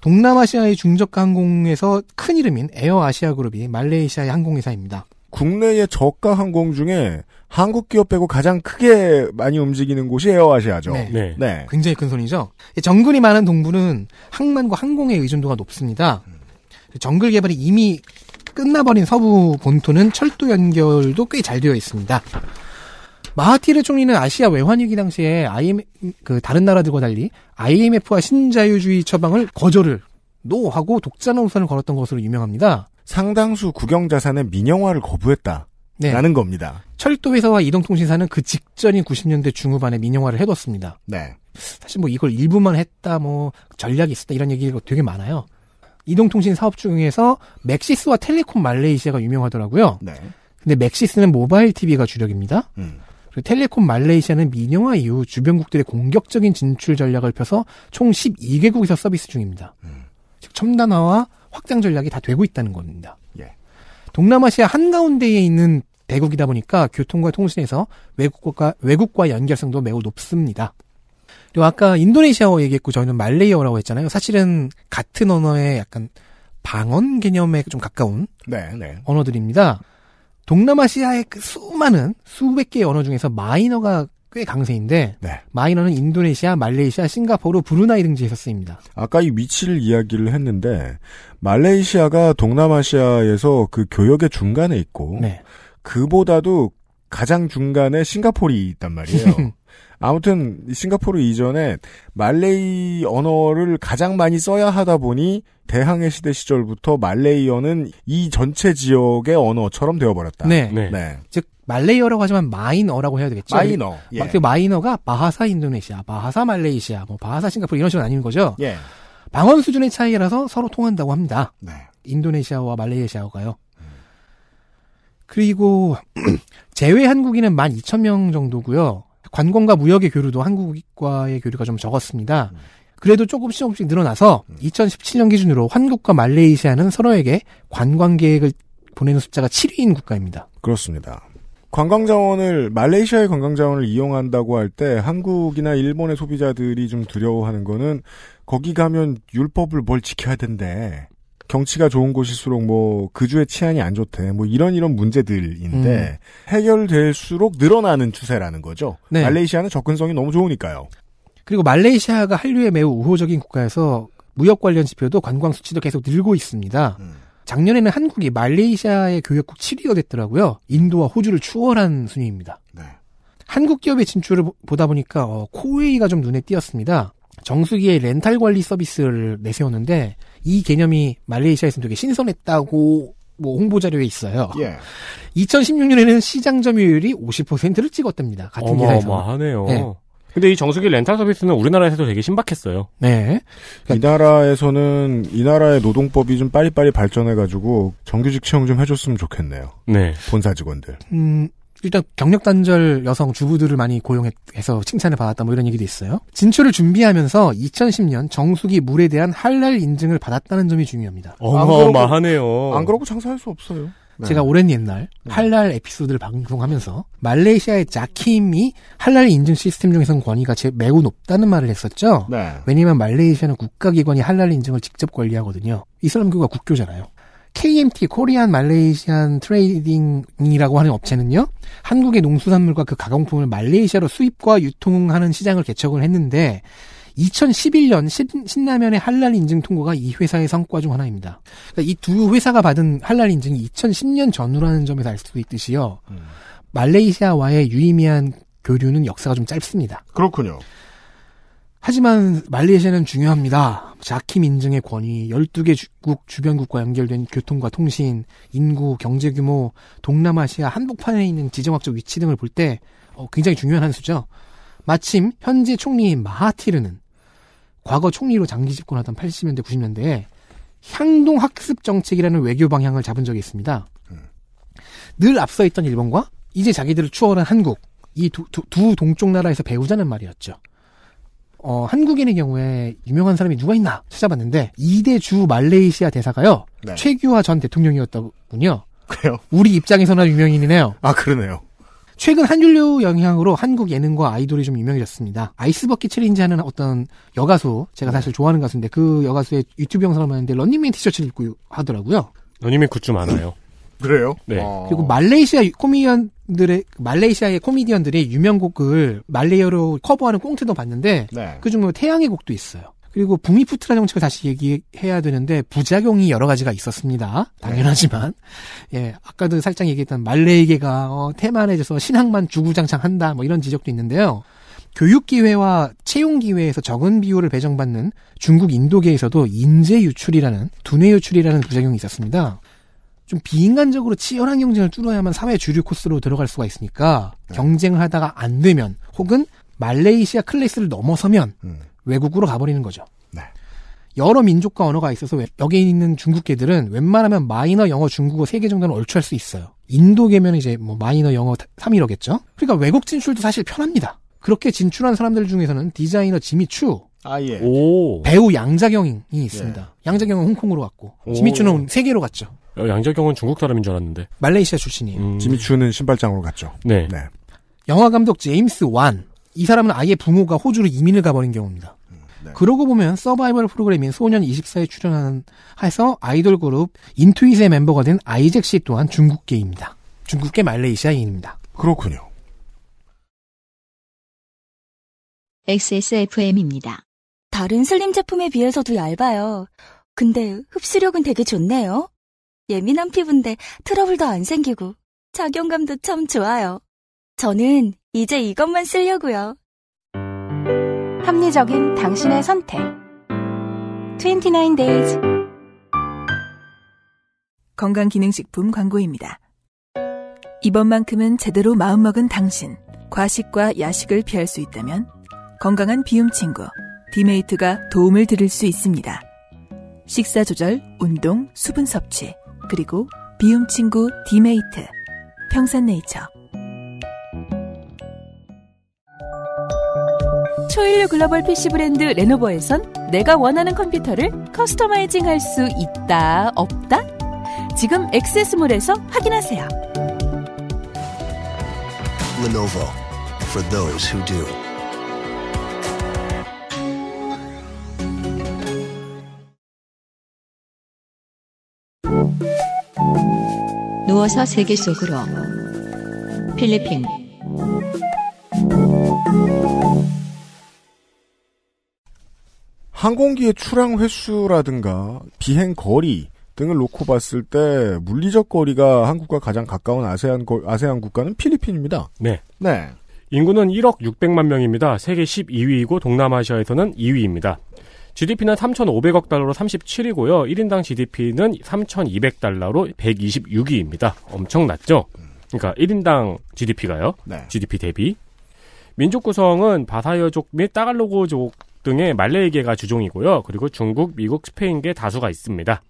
동남아시아의 중저가 항공에서 큰 이름인 에어아시아 그룹이 말레이시아의 항공회사입니다. 국내의 저가 항공 중에 한국 기업 빼고 가장 크게 많이 움직이는 곳이 에어아시아죠. 네. 네. 네. 굉장히 큰 손이죠. 정글이 많은 동부는 항만과 항공의 의존도가 높습니다. 정글 개발이 이미 끝나버린 서부 본토는 철도 연결도 꽤 잘 되어 있습니다. 마하티르 총리는 아시아 외환위기 당시에 IM, 그 다른 나라들과 달리 IMF와 신자유주의 처방을 거절을 노하고 독자 노선을 걸었던 것으로 유명합니다. 상당수 국영 자산의 민영화를 거부했다. 네. 라는 겁니다. 철도회사와 이동통신사는 그 직전인 90년대 중후반에 민영화를 해뒀습니다. 네. 사실 뭐 이걸 일부만 했다, 뭐 전략이 있었다 이런 얘기가 되게 많아요. 이동통신 사업 중에서 맥시스와 텔레콤 말레이시아가 유명하더라고요. 네. 근데 맥시스는 모바일 TV가 주력입니다. 음. 그리고 텔레콤 말레이시아는 민영화 이후 주변국들의 공격적인 진출 전략을 펴서 총 12개국에서 서비스 중입니다. 음. 즉 첨단화와 확장 전략이 다 되고 있다는 겁니다. 예. 동남아시아 한가운데에 있는 대국이다 보니까 교통과 통신에서 외국과, 외국과 연결성도 매우 높습니다. 그리고 아까 인도네시아어 얘기했고 저희는 말레이어라고 했잖아요. 사실은 같은 언어의 약간 방언 개념에 좀 가까운 네, 네. 언어들입니다. 동남아시아의 그 수많은 수백 개의 언어 중에서 마이너가 꽤 강세인데 네. 마이너는 인도네시아, 말레이시아, 싱가포르, 브루나이 등지에서 쓰입니다. 아까 이 위치를 이야기를 했는데 말레이시아가 동남아시아에서 그 교역의 중간에 있고 네. 그보다도 가장 중간에 싱가폴이 있단 말이에요. 아무튼 싱가포르 이전에 말레이 언어를 가장 많이 써야 하다 보니 대항해 시대 시절부터 말레이어는 이 전체 지역의 언어처럼 되어버렸다. 네. 네. 네. 즉 말레이어라고 하지만 마이너라고 해야 되겠죠. 마이너. 예. 그 마이너가 바하사 인도네시아, 바하사 말레이시아, 뭐 바하사 싱가포르 이런 식으로 나뉘는 거죠. 예. 방언 수준의 차이라서 서로 통한다고 합니다. 네. 인도네시아와 말레이시아가요. 그리고 제외 한국인은 12,000명 정도고요. 관광과 무역의 교류도 한국과의 교류가 좀 적었습니다. 그래도 조금씩 조금씩 늘어나서 2017년 기준으로 한국과 말레이시아는 서로에게 관광 객을 보내는 숫자가 7위인 국가입니다. 그렇습니다. 관광 자원을 말레이시아의 관광 자원을 이용한다고 할 때 한국이나 일본의 소비자들이 좀 두려워하는 거는 거기 가면 율법을 뭘 지켜야 된대. 경치가 좋은 곳일수록 뭐그 주의 치안이 안 좋대 뭐 이런 이런 문제들인데 음. 해결될수록 늘어나는 추세라는 거죠. 네. 말레이시아는 접근성이 너무 좋으니까요. 그리고 말레이시아가 한류에 매우 우호적인 국가에서 무역 관련 지표도 관광 수치도 계속 늘고 있습니다. 음. 작년에는 한국이 말레이시아의 교역국 7위가 됐더라고요. 인도와 호주를 추월한 순위입니다. 네. 한국 기업의 진출을 보다 보니까 어, 코웨이가 좀 눈에 띄었습니다. 정수기의 렌탈 관리 서비스를 내세웠는데 이 개념이 말레이시아에서는 되게 신선했다고 뭐 홍보 자료에 있어요. 예. 2016년에는 시장 점유율이 50%를 찍었답니다. 같은 기사에서. 어마하네요 네. 근데 이 정수기 렌탈 서비스는 우리나라에서도 되게 신박했어요. 네. 그러니까 이 나라에서는 이 나라의 노동법이 좀 빨리빨리 발전해가지고 정규직 채용 좀 해줬으면 좋겠네요. 네. 본사 직원들. 음, 일단 경력 단절 여성 주부들을 많이 고용해서 칭찬을 받았다 뭐 이런 얘기도 있어요. 진출을 준비하면서 2010년 정수기 물에 대한 할랄 인증을 받았다는 점이 중요합니다. 어마어마하네요. 안 그러고 장사할 수 없어요. 네. 제가 오랜 옛날 네. 할랄 에피소드를 방송하면서 말레이시아의 자킴이 할랄 인증 시스템 중에선 권위가 제, 매우 높다는 말을 했었죠. 네. 왜냐면 하 말레이시아는 국가기관이 할랄 인증을 직접 관리하거든요. 이슬람교가 국교잖아요. KMT 코리안 말레이시안 트레이딩이라고 하는 업체는요. 한국의 농수산물과 그 가공품을 말레이시아로 수입과 유통하는 시장을 개척을 했는데 2011년 신, 라면의 할랄 인증 통과가 이 회사의 성과 중 하나입니다. 그러니까 이두 회사가 받은 할랄 인증이 2010년 전후라는 점에서 알수도 있듯이요. 음. 말레이시아와의 유의미한 교류는 역사가 좀 짧습니다. 그렇군요. 하지만 말레이시아는 중요합니다. 자킴 인증의 권위, 12개 국 주변국과 연결된 교통과 통신, 인구, 경제 규모, 동남아시아 한복판에 있는 지정학적 위치 등을 볼 때 어, 굉장히 중요한 한 수죠. 마침 현재 총리인 마하티르는 과거 총리로 장기 집권하던 80년대, 90년대에 향동 학습 정책이라는 외교 방향을 잡은 적이 있습니다. 늘 앞서 있던 일본과 이제 자기들을 추월한 한국, 이 두 동쪽 나라에서 배우자는 말이었죠. 어, 한국인의 경우에 유명한 사람이 누가 있나 찾아봤는데 이대주 말레이시아 대사가요. 네. 최규하 전 대통령이었다군요. 그래요? 우리 입장에서나 유명인이네요. 아 그러네요. 최근 한 j 류 영향으로 한국 예능과 아이돌이 좀 유명해졌습니다. 아이스버킷 챌린지 하는 어떤 여가수, 제가 네. 사실 좋아하는 가수인데 그 여가수의 유튜브 영상을 봤는데 런닝맨 티셔츠를 입고 하더라고요. 런닝맨 굿즈 많아요. 그래요? 네. 아... 그리고 말레이시아 코미디언들의 말레이시아의 코미디언들의 유명곡을 말레이어로 커버하는 꽁트도 봤는데 네. 그중에 뭐 태양의 곡도 있어요. 그리고 부미푸트라 정책을 다시 얘기해야 되는데 부작용이 여러 가지가 있었습니다. 당연하지만 네. 예 아까도 살짝 얘기했던 말레이계가 어, 태만해져서 신학만 주구장창한다 뭐 이런 지적도 있는데요. 교육 기회와 채용 기회에서 적은 비율을 배정받는 중국 인도계에서도 인재 유출이라는 두뇌 유출이라는 부작용이 있었습니다. 좀 비인간적으로 치열한 경쟁을 뚫어야만 사회 주류 코스로 들어갈 수가 있으니까 네. 경쟁을 하다가 안 되면 혹은 말레이시아 클래스를 넘어서면 음. 외국으로 가버리는 거죠. 네. 여러 민족과 언어가 있어서 여기 있는 중국계들은 웬만하면 마이너 영어 중국어 3개 정도는 얼추할 수 있어요. 인도계면 이제 뭐 마이너 영어 3일어겠죠. 그러니까 외국 진출도 사실 편합니다. 그렇게 진출한 사람들 중에서는 디자이너 지미추 아, 예. 배우 양자경이 있습니다. 예. 양자경은 홍콩으로 갔고, 지미추는 세계로 갔죠. 어, 양자경은 중국 사람인 줄 알았는데. 말레이시아 출신이에요. 음... 지미 추는 신발장으로 갔죠. 네. 네. 영화 감독 제임스 완. 이 사람은 아예 부모가 호주로 이민을 가버린 경우입니다. 음, 네. 그러고 보면 서바이벌 프로그램인 소년 24에 출연하는 해서 아이돌 그룹 인투잇의 멤버가 된 아이잭 씨 또한 중국계입니다. 중국계 말레이시아인입니다. 그렇군요. XSFM입니다. 다른 슬림 제품에 비해서도 얇아요. 근데 흡수력은 되게 좋네요. 예민한 피부인데 트러블도 안 생기고 작용감도 참 좋아요. 저는 이제 이것만 쓰려고요. 합리적인 당신의 선택. 29 days. 건강기능식품 광고입니다. 이번만큼은 제대로 마음먹은 당신. 과식과 야식을 피할 수 있다면 건강한 비움 친구 디메이트가 도움을 드릴 수 있습니다. 식사 조절, 운동, 수분 섭취. 그리고 비움 친구 디메이트 평산네이처 초일류 글로벌 PC 브랜드 레노버에선 내가 원하는 컴퓨터를 커스터마이징 할 수 있다 없다 지금 액세스몰에서 확인하세요. Lenovo for those who do. 흘러서 세계 속으로 필리핀 항공기의 출항 횟수라든가 비행 거리 등을 놓고 봤을 때 물리적 거리가 한국과 가장 가까운 아세안 거, 아세안 국가는 필리핀입니다. 네. 네. 인구는 1억 600만 명입니다. 세계 12위이고 동남아시아에서는 2위입니다. GDP는 3,500억 달러로 3 7위고요 1인당 GDP는 3,200달러로 126위입니다. 엄청 낮죠? 그러니까 1인당 GDP가요. 네. GDP 대비. 민족 구성은 바사여족및 따갈로그족 등의 말레이계가 주종이고요. 그리고 중국, 미국, 스페인계 다수가 있습니다.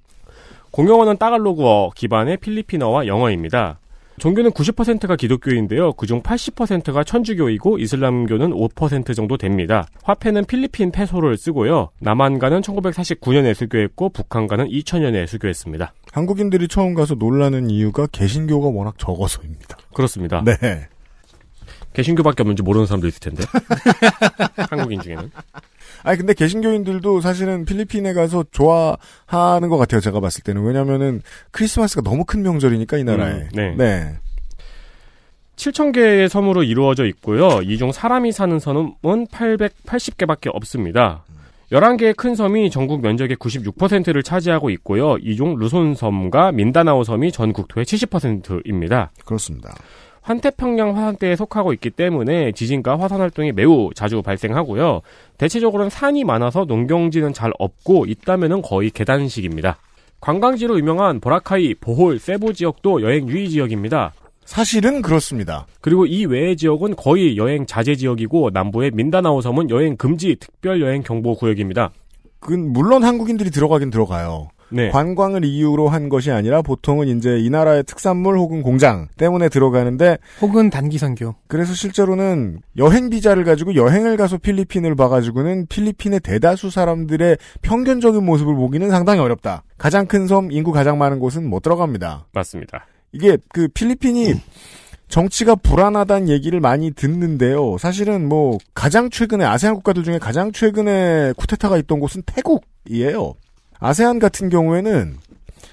공용어는 따갈로그어 기반의 필리핀어와 영어입니다. 종교는 90%가 기독교인데요. 그중 80%가 천주교이고 이슬람교는 5% 정도 됩니다. 화폐는 필리핀 페소를 쓰고요. 남한과는 1949년에 수교했고 북한과는 2000년에 수교했습니다. 한국인들이 처음 가서 놀라는 이유가 개신교가 워낙 적어서입니다. 그렇습니다. 네. 개신교밖에 없는지 모르는 사람도 있을 텐데. 한국인 중에는. 아니 근데 개신교인들도 사실은 필리핀에 가서 좋아하는 것 같아요. 제가 봤을 때는 왜냐면은 크리스마스가 너무 큰 명절이니까 이 나라에. 음, 네. 네. 7 0 0 0 개의 섬으로 이루어져 있고요. 이 중 사람이 사는 섬은 880개밖에 없습니다. 11개의 큰 섬이 전국 면적의 96%를 차지하고 있고요. 이 중 루손 섬과 민다나오 섬이 전 국토의 70%입니다. 그렇습니다. 환태평양 화산대에 속하고 있기 때문에 지진과 화산 활동이 매우 자주 발생하고요. 대체적으로는 산이 많아서 농경지는 잘 없고 있다면은 거의 계단식입니다. 관광지로 유명한 보라카이, 보홀, 세보 지역도 여행 유의 지역입니다. 사실은 그렇습니다. 그리고 이 외의 지역은 거의 여행 자제 지역이고 남부의 민다나오 섬은 여행 금지 특별 여행 경보 구역입니다. 그 물론 한국인들이 들어가긴 들어가요. 네. 관광을 이유로 한 것이 아니라 보통은 이제 이 나라의 특산물 혹은 공장 때문에 들어가는데 혹은 단기 선교. 그래서 실제로는 여행 비자를 가지고 여행을 가서 필리핀을 봐가지고는 필리핀의 대다수 사람들의 평균적인 모습을 보기는 상당히 어렵다. 가장 큰 섬 인구 가장 많은 곳은 못 들어갑니다. 맞습니다. 이게 그 필리핀이 정치가 불안하다는 얘기를 많이 듣는데요. 사실은 뭐 가장 최근에 아세안 국가들 중에 가장 최근에 쿠데타가 있던 곳은 태국이에요. 아세안 같은 경우에는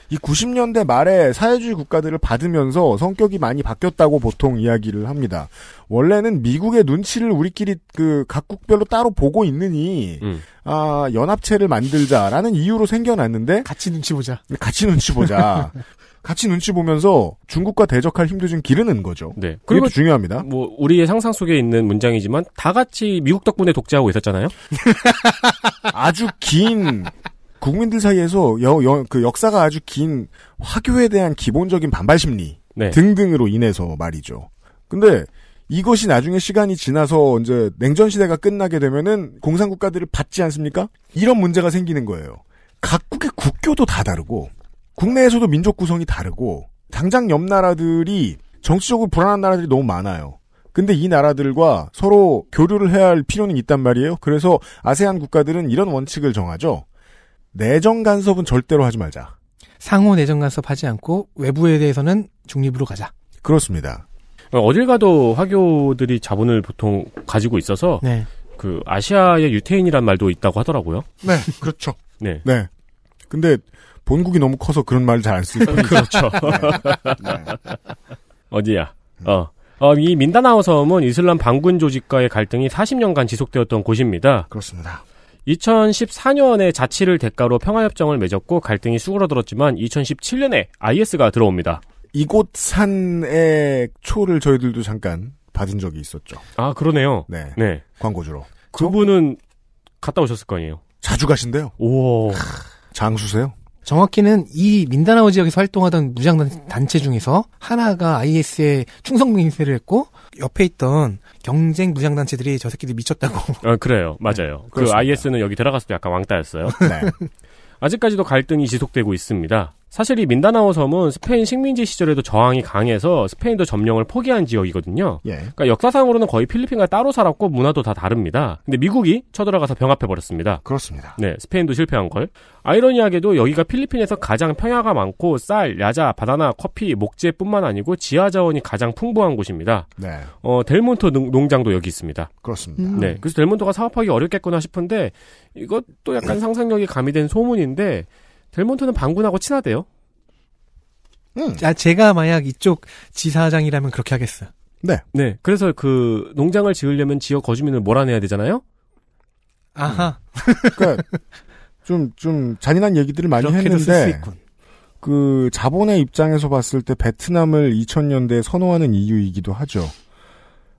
이 90년대 말에 사회주의 국가들을 받으면서 성격이 많이 바뀌었다고 보통 이야기를 합니다. 원래는 미국의 눈치를 우리끼리 그 각국별로 따로 보고 있느니 음. 아 연합체를 만들자라는 이유로 생겨났는데 같이 눈치 보자. 같이 눈치 보자. 같이 눈치 보면서 중국과 대적할 힘도 좀 기르는 거죠. 네. 그리고 중요합니다. 뭐 우리의 상상 속에 있는 문장이지만 다 같이 미국 덕분에 독재하고 있었잖아요. 아주 긴 국민들 사이에서 여, 여, 그 역사가 아주 긴 화교에 대한 기본적인 반발 심리 네. 등등으로 인해서 말이죠. 근데 이것이 나중에 시간이 지나서 이제 냉전 시대가 끝나게 되면은 공산 국가들을 받지 않습니까? 이런 문제가 생기는 거예요. 각국의 국교도 다 다르고 국내에서도 민족 구성이 다르고 당장 옆 나라들이 정치적으로 불안한 나라들이 너무 많아요. 근데 이 나라들과 서로 교류를 해야 할 필요는 있단 말이에요. 그래서 아세안 국가들은 이런 원칙을 정하죠. 내정 간섭은 절대로 하지 말자. 상호 내정 간섭하지 않고 외부에 대해서는 중립으로 가자. 그렇습니다. 어, 어딜 가도 화교들이 자본을 보통 가지고 있어서 네. 그 아시아의 유태인이란 말도 있다고 하더라고요. 네, 그렇죠. 네. 네. 근데 본국이 너무 커서 그런 말을 잘안 쓰고 그렇죠. 네. 어디야? 어. 어, 이 민다나오 섬은 이슬람 반군 조직과의 갈등이 40년간 지속되었던 곳입니다. 그렇습니다. 2014년에 자치를 대가로 평화협정을 맺었고 갈등이 수그러들었지만 2017년에 IS가 들어옵니다. 이곳 산의 초를 저희들도 잠깐 받은 적이 있었죠. 아 그러네요. 네, 네. 광고주로. 그분은 갔다 오셨을 거 아니에요. 자주 가신대요. 오 장수세요? 정확히는 이 민다나오 지역에서 활동하던 무장 단체 중에서 하나가 IS에 충성 인쇄를 했고 옆에 있던 경쟁 무장단체들이 저 새끼들 미쳤다고. 어, 그래요. 네, 맞아요. 네, 그 그렇습니다. IS는 여기 들어갔을 때 약간 왕따였어요. 네. 아직까지도 갈등이 지속되고 있습니다. 사실 이 민다나오 섬은 스페인 식민지 시절에도 저항이 강해서 스페인도 점령을 포기한 지역이거든요. 예. 그러니까 역사상으로는 거의 필리핀과 따로 살았고 문화도 다 다릅니다. 근데 미국이 쳐들어가서 병합해 버렸습니다. 그렇습니다. 네, 스페인도 실패한 걸. 아이러니하게도 여기가 필리핀에서 가장 평야가 많고 쌀, 야자, 바나나, 커피, 목재뿐만 아니고 지하 자원이 가장 풍부한 곳입니다. 네. 어, 델몬토 농장도 여기 있습니다. 그렇습니다. 음. 네. 그래서 델몬토가 사업하기 어렵겠구나 싶은데 이것도 약간 네. 상상력이 가미된 소문인데 델몬트는 방군하고 친하대요. 음. 아, 제가 만약 이쪽 지사장이라면 그렇게 하겠어요. 네. 네. 그래서 그 농장을 지으려면 지역 거주민을 몰아내야 되잖아요. 아하. 음. 그러니까 좀좀 잔인한 얘기들을 많이 했는데 그 자본의 입장에서 봤을 때 베트남을 2000년대에 선호하는 이유이기도 하죠.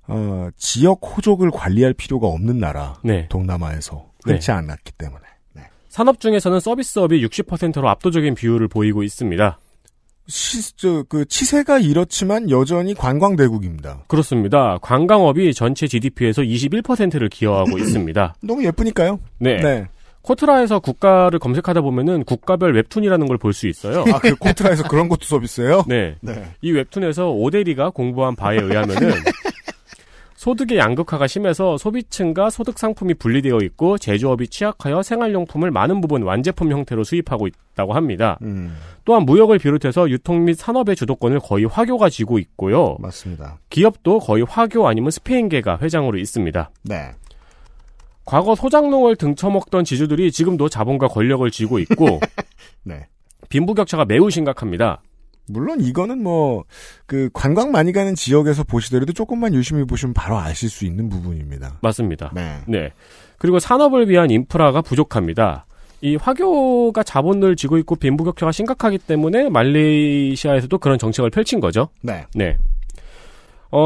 어, 지역 호족을 관리할 필요가 없는 나라 네. 동남아에서 네. 그렇지 네. 않았기 때문에. 산업 중에서는 서비스업이 60%로 압도적인 비율을 보이고 있습니다. 시, 저, 그 치세가 이렇지만 여전히 관광 대국입니다. 그렇습니다. 관광업이 전체 GDP에서 21%를 기여하고 있습니다. 너무 예쁘니까요. 네. 네. 코트라에서 국가를 검색하다 보면은 국가별 웹툰이라는 걸 볼 수 있어요. 아, 그 코트라에서 그런 것도 서비스예요? 네. 네. 이 웹툰에서 오데리가 공부한 바에 의하면은 소득의 양극화가 심해서 소비층과 소득 상품이 분리되어 있고 제조업이 취약하여 생활용품을 많은 부분 완제품 형태로 수입하고 있다고 합니다. 음. 또한 무역을 비롯해서 유통 및 산업의 주도권을 거의 화교가 지고 있고요. 맞습니다. 기업도 거의 화교 아니면 스페인계가 회장으로 있습니다. 네. 과거 소작농을 등쳐먹던 지주들이 지금도 자본과 권력을 쥐고 있고 네. 빈부격차가 매우 심각합니다. 물론 이거는 뭐 그 관광 많이 가는 지역에서 보시더라도 조금만 유심히 보시면 바로 아실 수 있는 부분입니다. 맞습니다. 네. 네. 그리고 산업을 위한 인프라가 부족합니다. 이 화교가 자본을 쥐고 있고 빈부격차가 심각하기 때문에 말레이시아에서도 그런 정책을 펼친 거죠. 네. 네. 어,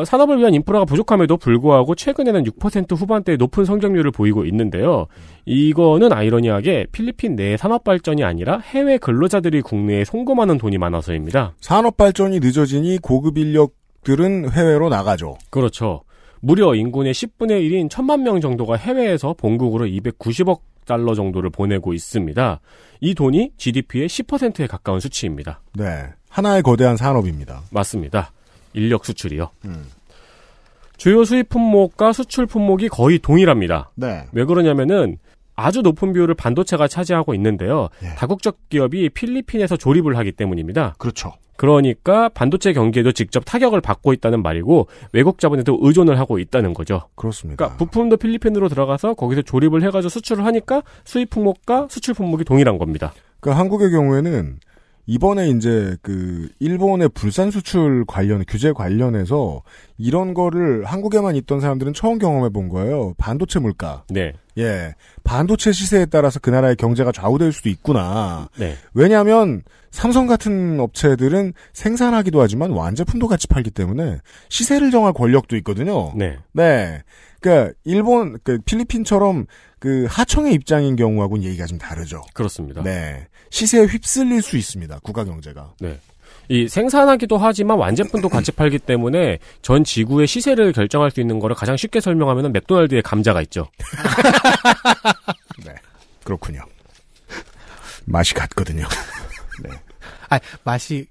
어, 산업을 위한 인프라가 부족함에도 불구하고 최근에는 6% 후반대의 높은 성장률을 보이고 있는데요. 이거는 아이러니하게 필리핀 내 산업 발전이 아니라 해외 근로자들이 국내에 송금하는 돈이 많아서입니다. 산업 발전이 늦어지니 고급 인력들은 해외로 나가죠. 그렇죠. 무려 인구의 10분의 1인 1천만 명 정도가 해외에서 본국으로 290억 달러 정도를 보내고 있습니다. 이 돈이 GDP의 10%에 가까운 수치입니다. 네. 하나의 거대한 산업입니다. 맞습니다. 인력 수출이요. 음. 주요 수입 품목과 수출 품목이 거의 동일합니다. 네. 왜 그러냐면은 아주 높은 비율을 반도체가 차지하고 있는데요. 예. 다국적 기업이 필리핀에서 조립을 하기 때문입니다. 그렇죠. 그러니까 반도체 경기에도 직접 타격을 받고 있다는 말이고 외국 자본에도 의존을 하고 있다는 거죠. 그렇습니다. 그러니까 부품도 필리핀으로 들어가서 거기서 조립을 해가지고 수출을 하니까 수입 품목과 수출 품목이 동일한 겁니다. 그러니까 한국의 경우에는 이번에 이제 그 일본의 불산 수출 관련 규제 관련해서 이런 거를 한국에만 있던 사람들은 처음 경험해 본 거예요. 반도체 물가. 네. 예. 반도체 시세에 따라서 그 나라의 경제가 좌우될 수도 있구나. 네. 왜냐하면 삼성 같은 업체들은 생산하기도 하지만 완제품도 같이 팔기 때문에 시세를 정할 권력도 있거든요. 네. 네. 그러니까 일본, 그 필리핀처럼 그 하청의 입장인 경우하고는 얘기가 좀 다르죠. 그렇습니다. 네. 시세에 휩쓸릴 수 있습니다. 국가 경제가. 네. 이 생산하기도 하지만 완제품도 같이 팔기 때문에 전 지구의 시세를 결정할 수 있는 거를 가장 쉽게 설명하면 맥도날드의 감자가 있죠. 네. 그렇군요. 맛이 같거든요. 네. 아, 맛이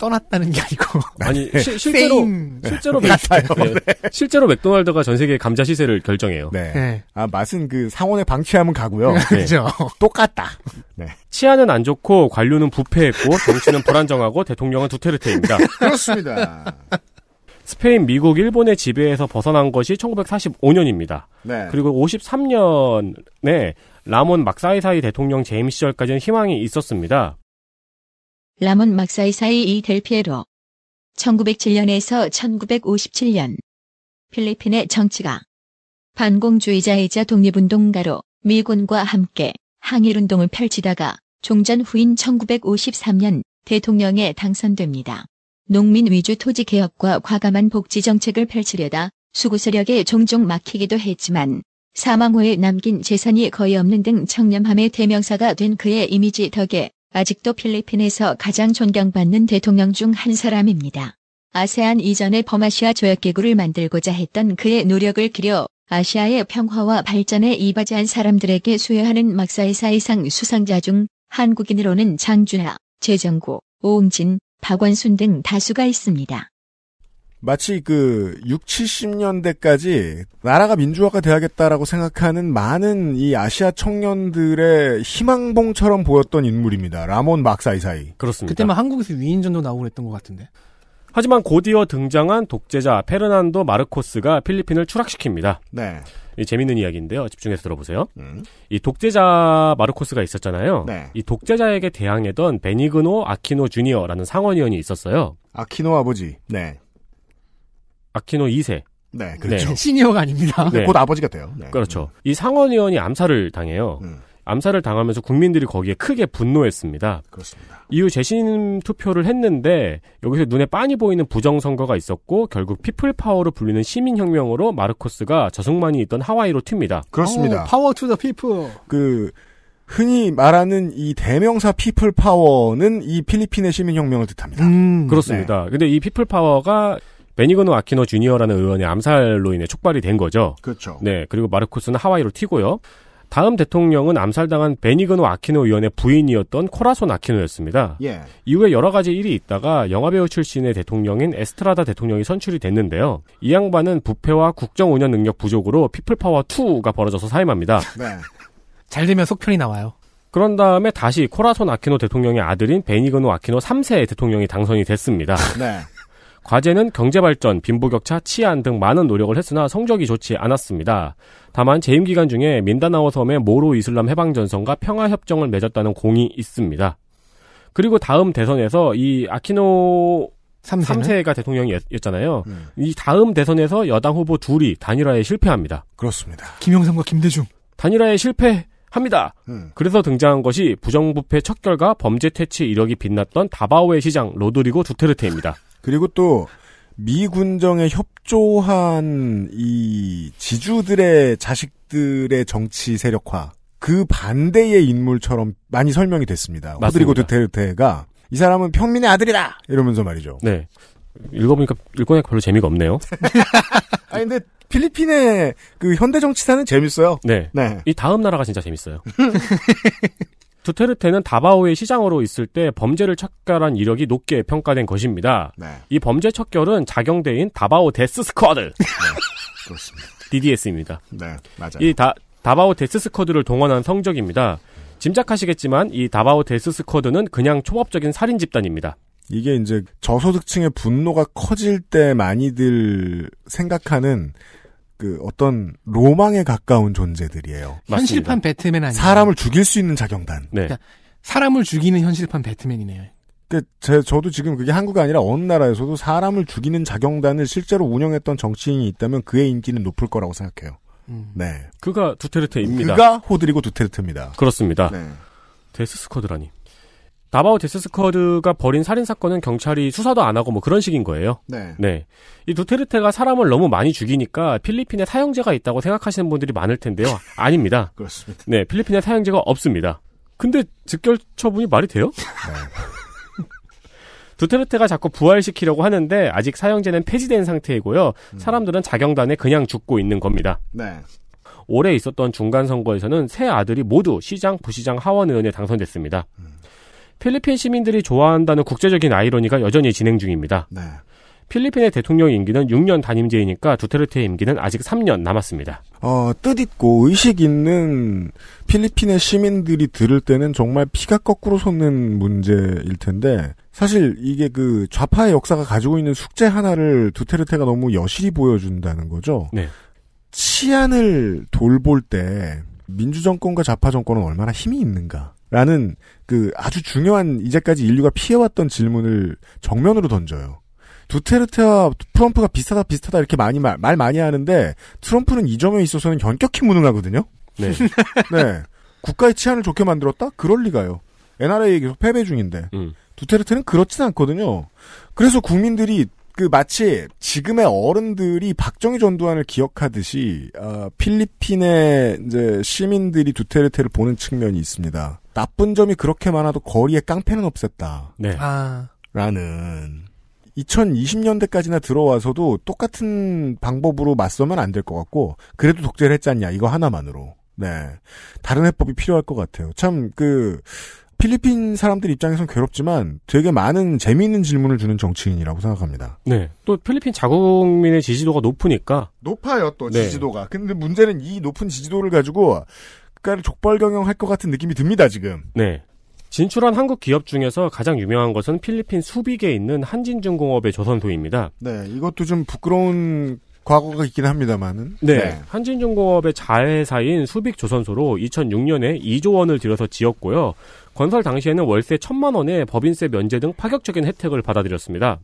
떠났다는 게 아니고 아니 시, 네. 실제로 실제로 네. 맥, 네. 네. 실제로 맥도날드가 전 세계 감자 시세를 결정해요. 네. 네. 아 맛은 그 상온에 방치하면 가고요. 그렇죠. 똑같다. 네. 치안은 안 좋고 관료는 부패했고 정치는 불안정하고 대통령은 두테르테입니다. 그렇습니다. 스페인, 미국, 일본의 지배에서 벗어난 것이 1945년입니다. 네. 그리고 53년에 라몬 막사이사이 대통령 재임 시절까지는 희망이 있었습니다. 라몬 막사이사이 이 델피에로 1907년에서 1957년 필리핀의 정치가 반공주의자이자 독립운동가로 미군과 함께 항일운동을 펼치다가 종전 후인 1953년 대통령에 당선됩니다. 농민 위주 토지 개혁과 과감한 복지 정책을 펼치려다 수구 세력에 종종 막히기도 했지만 사망 후에 남긴 재산이 거의 없는 등 청렴함의 대명사가 된 그의 이미지 덕에 아직도 필리핀에서 가장 존경받는 대통령 중 한 사람입니다. 아세안 이전에 범아시아 조약기구를 만들고자 했던 그의 노력을 기려 아시아의 평화와 발전에 이바지한 사람들에게 수여하는 막사이사 이상 수상자 중 한국인으로는 장준하, 재정구, 오웅진, 박원순 등 다수가 있습니다. 마치 그 6, 70년대까지 나라가 민주화가 돼야겠다라고 생각하는 많은 이 아시아 청년들의 희망봉처럼 보였던 인물입니다. 라몬 막사이사이. 그렇습니다. 그때만 한국에서 위인전도 나오고 그랬던 것 같은데. 하지만 곧이어 등장한 독재자 페르난도 마르코스가 필리핀을 추락시킵니다. 네. 이 재밌는 이야기인데요. 집중해서 들어보세요. 음. 이 독재자 마르코스가 있었잖아요. 네. 이 독재자에게 대항했던 베니그노 아키노 주니어라는 상원의원이 있었어요. 아키노 아버지. 네. 아키노 2세. 네, 그렇죠. 네. 시니어가 아닙니다. 네. 곧 아버지가 돼요. 네. 그렇죠. 음. 이 상원의원이 암살을 당해요. 음. 암살을 당하면서 국민들이 거기에 크게 분노했습니다. 그렇습니다. 이후 재신 투표를 했는데 여기서 눈에 빤히 보이는 부정선거가 있었고 결국 피플 파워로 불리는 시민혁명으로 마르코스가 저승만이 있던 하와이로 튑니다. 그렇습니다. 오, 파워 투 더 피플. 그 흔히 말하는 이 대명사 피플 파워는 이 필리핀의 시민혁명을 뜻합니다. 음, 그렇습니다. 네. 근데 이 피플 파워가 베니그노 아키노 주니어라는 의원의 암살로 인해 촉발이 된 거죠. 그렇죠. 네, 그리고 마르코스는 하와이로 튀고요. 다음 대통령은 암살당한 베니그노 아키노 의원의 부인이었던 코라손 아키노였습니다. 예. 이후에 여러 가지 일이 있다가 영화배우 출신의 대통령인 에스트라다 대통령이 선출이 됐는데요. 이 양반은 부패와 국정 운영 능력 부족으로 피플파워 2가 벌어져서 사임합니다. 네. 잘 되면 속편이 나와요. 그런 다음에 다시 코라손 아키노 대통령의 아들인 베니그노 아키노 3세 대통령이 당선이 됐습니다. 네. 과제는 경제발전, 빈부격차, 치안 등 많은 노력을 했으나 성적이 좋지 않았습니다. 다만 재임 기간 중에 민다나오 섬의 모로 이슬람 해방 전선과 평화 협정을 맺었다는 공이 있습니다. 그리고 다음 대선에서 이 아키노 3세가 대통령이었잖아요. 음. 이 다음 대선에서 여당 후보 둘이 단일화에 실패합니다. 그렇습니다. 김영삼과 김대중. 단일화에 실패합니다. 음. 그래서 등장한 것이 부정부패 척 결과 범죄 퇴치 이력이 빛났던 다바오의 시장 로드리고 두테르테입니다. 그리고 또미 군정에 협조한 이 지주들의 자식들의 정치 세력화 그 반대의 인물처럼 많이 설명이 됐습니다. 호드리고 드테르테가이 사람은 평민의 아들이다 이러면서 말이죠. 네. 읽어보니까 읽고니까 별로 재미가 없네요. 아니 근데 필리핀의 그 현대 정치사는 재밌어요. 네. 네. 이 다음 나라가 진짜 재밌어요. 두테르테는 다바오의 시장으로 있을 때 범죄를 척결한 이력이 높게 평가된 것입니다. 네. 이 범죄 척결은 자경대인 다바오 데스 스쿼드. 네, 그렇습니다. DDS입니다. 네, 맞아요. 이 다, 다바오 데스 스쿼드를 동원한 성적입니다. 짐작하시겠지만 이 다바오 데스 스쿼드는 그냥 초법적인 살인 집단입니다. 이게 이제 저소득층의 분노가 커질 때 많이들 생각하는 그 어떤 로망에 가까운 존재들이에요. 현실판 배트맨 아니에요. 사람을 죽일 수 있는 자경단. 네. 그러니까 사람을 죽이는 현실판 배트맨이네요. 그, 제, 저도 지금 그게 한국 이 아니라 어느 나라에서도 사람을 죽이는 자경단을 실제로 운영했던 정치인이 있다면 그의 인기는 높을 거라고 생각해요. 음. 네. 그가 두테르테입니다. 그가 호드리고 두테르테입니다. 그렇습니다. 네. 데스스쿼드라니. 다바오 데스스쿼드가 벌인 살인 사건은 경찰이 수사도 안 하고 뭐 그런 식인 거예요. 네. 네. 이 두테르테가 사람을 너무 많이 죽이니까 필리핀에 사형제가 있다고 생각하시는 분들이 많을 텐데요. 아닙니다. 그렇습니다. 네, 필리핀에 사형제가 없습니다. 근데 즉결 처분이 말이 돼요? 네. 두테르테가 자꾸 부활시키려고 하는데 아직 사형제는 폐지된 상태이고요. 음. 사람들은 자경단에 그냥 죽고 있는 겁니다. 네. 올해 있었던 중간 선거에서는 세 아들이 모두 시장, 부시장, 하원 의원에 당선됐습니다. 음. 필리핀 시민들이 좋아한다는 국제적인 아이러니가 여전히 진행 중입니다. 네. 필리핀의 대통령 임기는 6년 단임제이니까 두테르테 임기는 아직 3년 남았습니다. 어, 뜻있고 의식 있는 필리핀의 시민들이 들을 때는 정말 피가 거꾸로 솟는 문제일 텐데 사실 이게 그 좌파의 역사가 가지고 있는 숙제 하나를 두테르테가 너무 여실히 보여준다는 거죠. 네. 치안을 돌볼 때 민주정권과 좌파정권은 얼마나 힘이 있는가. 라는 그 아주 중요한 이제까지 인류가 피해왔던 질문을 정면으로 던져요. 두테르테와 트럼프가 비슷하다 비슷하다 이렇게 많이 말, 말 많이 하는데 트럼프는 이 점에 있어서는 현격히 무능하거든요. 네. 네. 국가의 치안을 좋게 만들었다? 그럴 리가요. NRA 계속 패배 중인데 음. 두테르테는 그렇진 않거든요. 그래서 국민들이 그 마치 지금의 어른들이 박정희 전두환을 기억하듯이 어, 필리핀의 이제 시민들이 두테르테를 보는 측면이 있습니다. 나쁜 점이 그렇게 많아도 거리에 깡패는 없앴다. 네. 아. 라는 2020년대까지나 들어와서도 똑같은 방법으로 맞서면 안 될 것 같고 그래도 독재를 했잖냐 이거 하나만으로 네 다른 해법이 필요할 것 같아요 참 그 필리핀 사람들 입장에선 괴롭지만 되게 많은 재미있는 질문을 주는 정치인이라고 생각합니다 네또 필리핀 자국민의 지지도가 높으니까 높아요 또 네. 지지도가 근데 문제는 이 높은 지지도를 가지고 국가를 족벌 경영할 것 같은 느낌이 듭니다, 지금. 네. 진출한 한국 기업 중에서 가장 유명한 것은 필리핀 수빅에 있는 한진중공업의 조선소입니다. 네, 이것도 좀 부끄러운 과거가 있긴 합니다만은. 네, 네. 한진중공업의 자회사인 수빅 조선소로 2006년에 2조 원을 들여서 지었고요. 건설 당시에는 월세 1천만 원에 법인세 면제 등 파격적인 혜택을 받아들였습니다.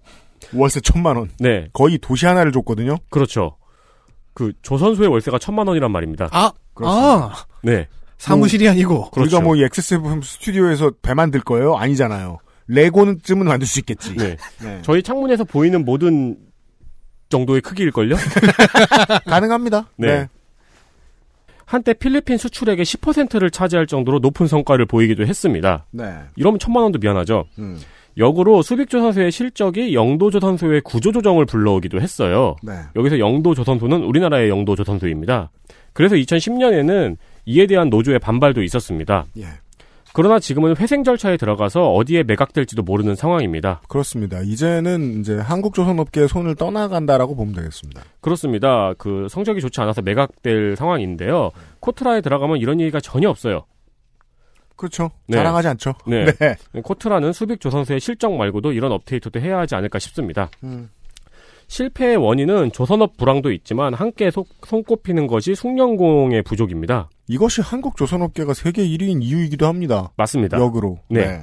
월세 1천만 원. 네. 거의 도시 하나를 줬거든요. 그렇죠. 그 조선소의 월세가 1천만 원이란 말입니다. 아, 그렇습니다. 아, 네. 사무실이 뭐, 아니고. 그렇죠. 우리가 뭐 x 스 f m 스튜디오에서 배 만들 거예요? 아니잖아요. 레고쯤은 는 만들 수 있겠지. 네. 네. 저희 창문에서 보이는 모든 정도의 크기일걸요? 가능합니다. 네. 네. 한때 필리핀 수출액의 10%를 차지할 정도로 높은 성과를 보이기도 했습니다. 네. 이러면 천만 원도 미안하죠. 음. 역으로 수빅조선소의 실적이 영도조선소의 구조조정을 불러오기도 했어요. 네. 여기서 영도조선소는 우리나라의 영도조선소입니다. 그래서 2010년에는 이에 대한 노조의 반발도 있었습니다. 예. 그러나 지금은 회생 절차에 들어가서 어디에 매각될지도 모르는 상황입니다. 그렇습니다. 이제는 이제 한국 조선업계의 손을 떠나간다라고 보면 되겠습니다. 그렇습니다. 그 성적이 좋지 않아서 매각될 상황인데요. 코트라에 들어가면 이런 얘기가 전혀 없어요. 그렇죠. 네. 자랑하지 않죠. 네. 네. 코트라는 수빅 조선소의 실적 말고도 이런 업데이트도 해야 하지 않을까 싶습니다. 음. 실패의 원인은 조선업 불황도 있지만 함께 소, 손꼽히는 것이 숙련공의 부족입니다. 이것이 한국 조선업계가 세계 1위인 이유이기도 합니다. 맞습니다. 역으로. 네. 네.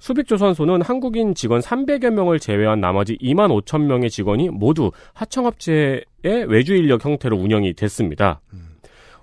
수빅조선소는 한국인 직원 300여 명을 제외한 나머지 2만 5천 명의 직원이 모두 하청업체의 외주 인력 형태로 운영이 됐습니다. 음.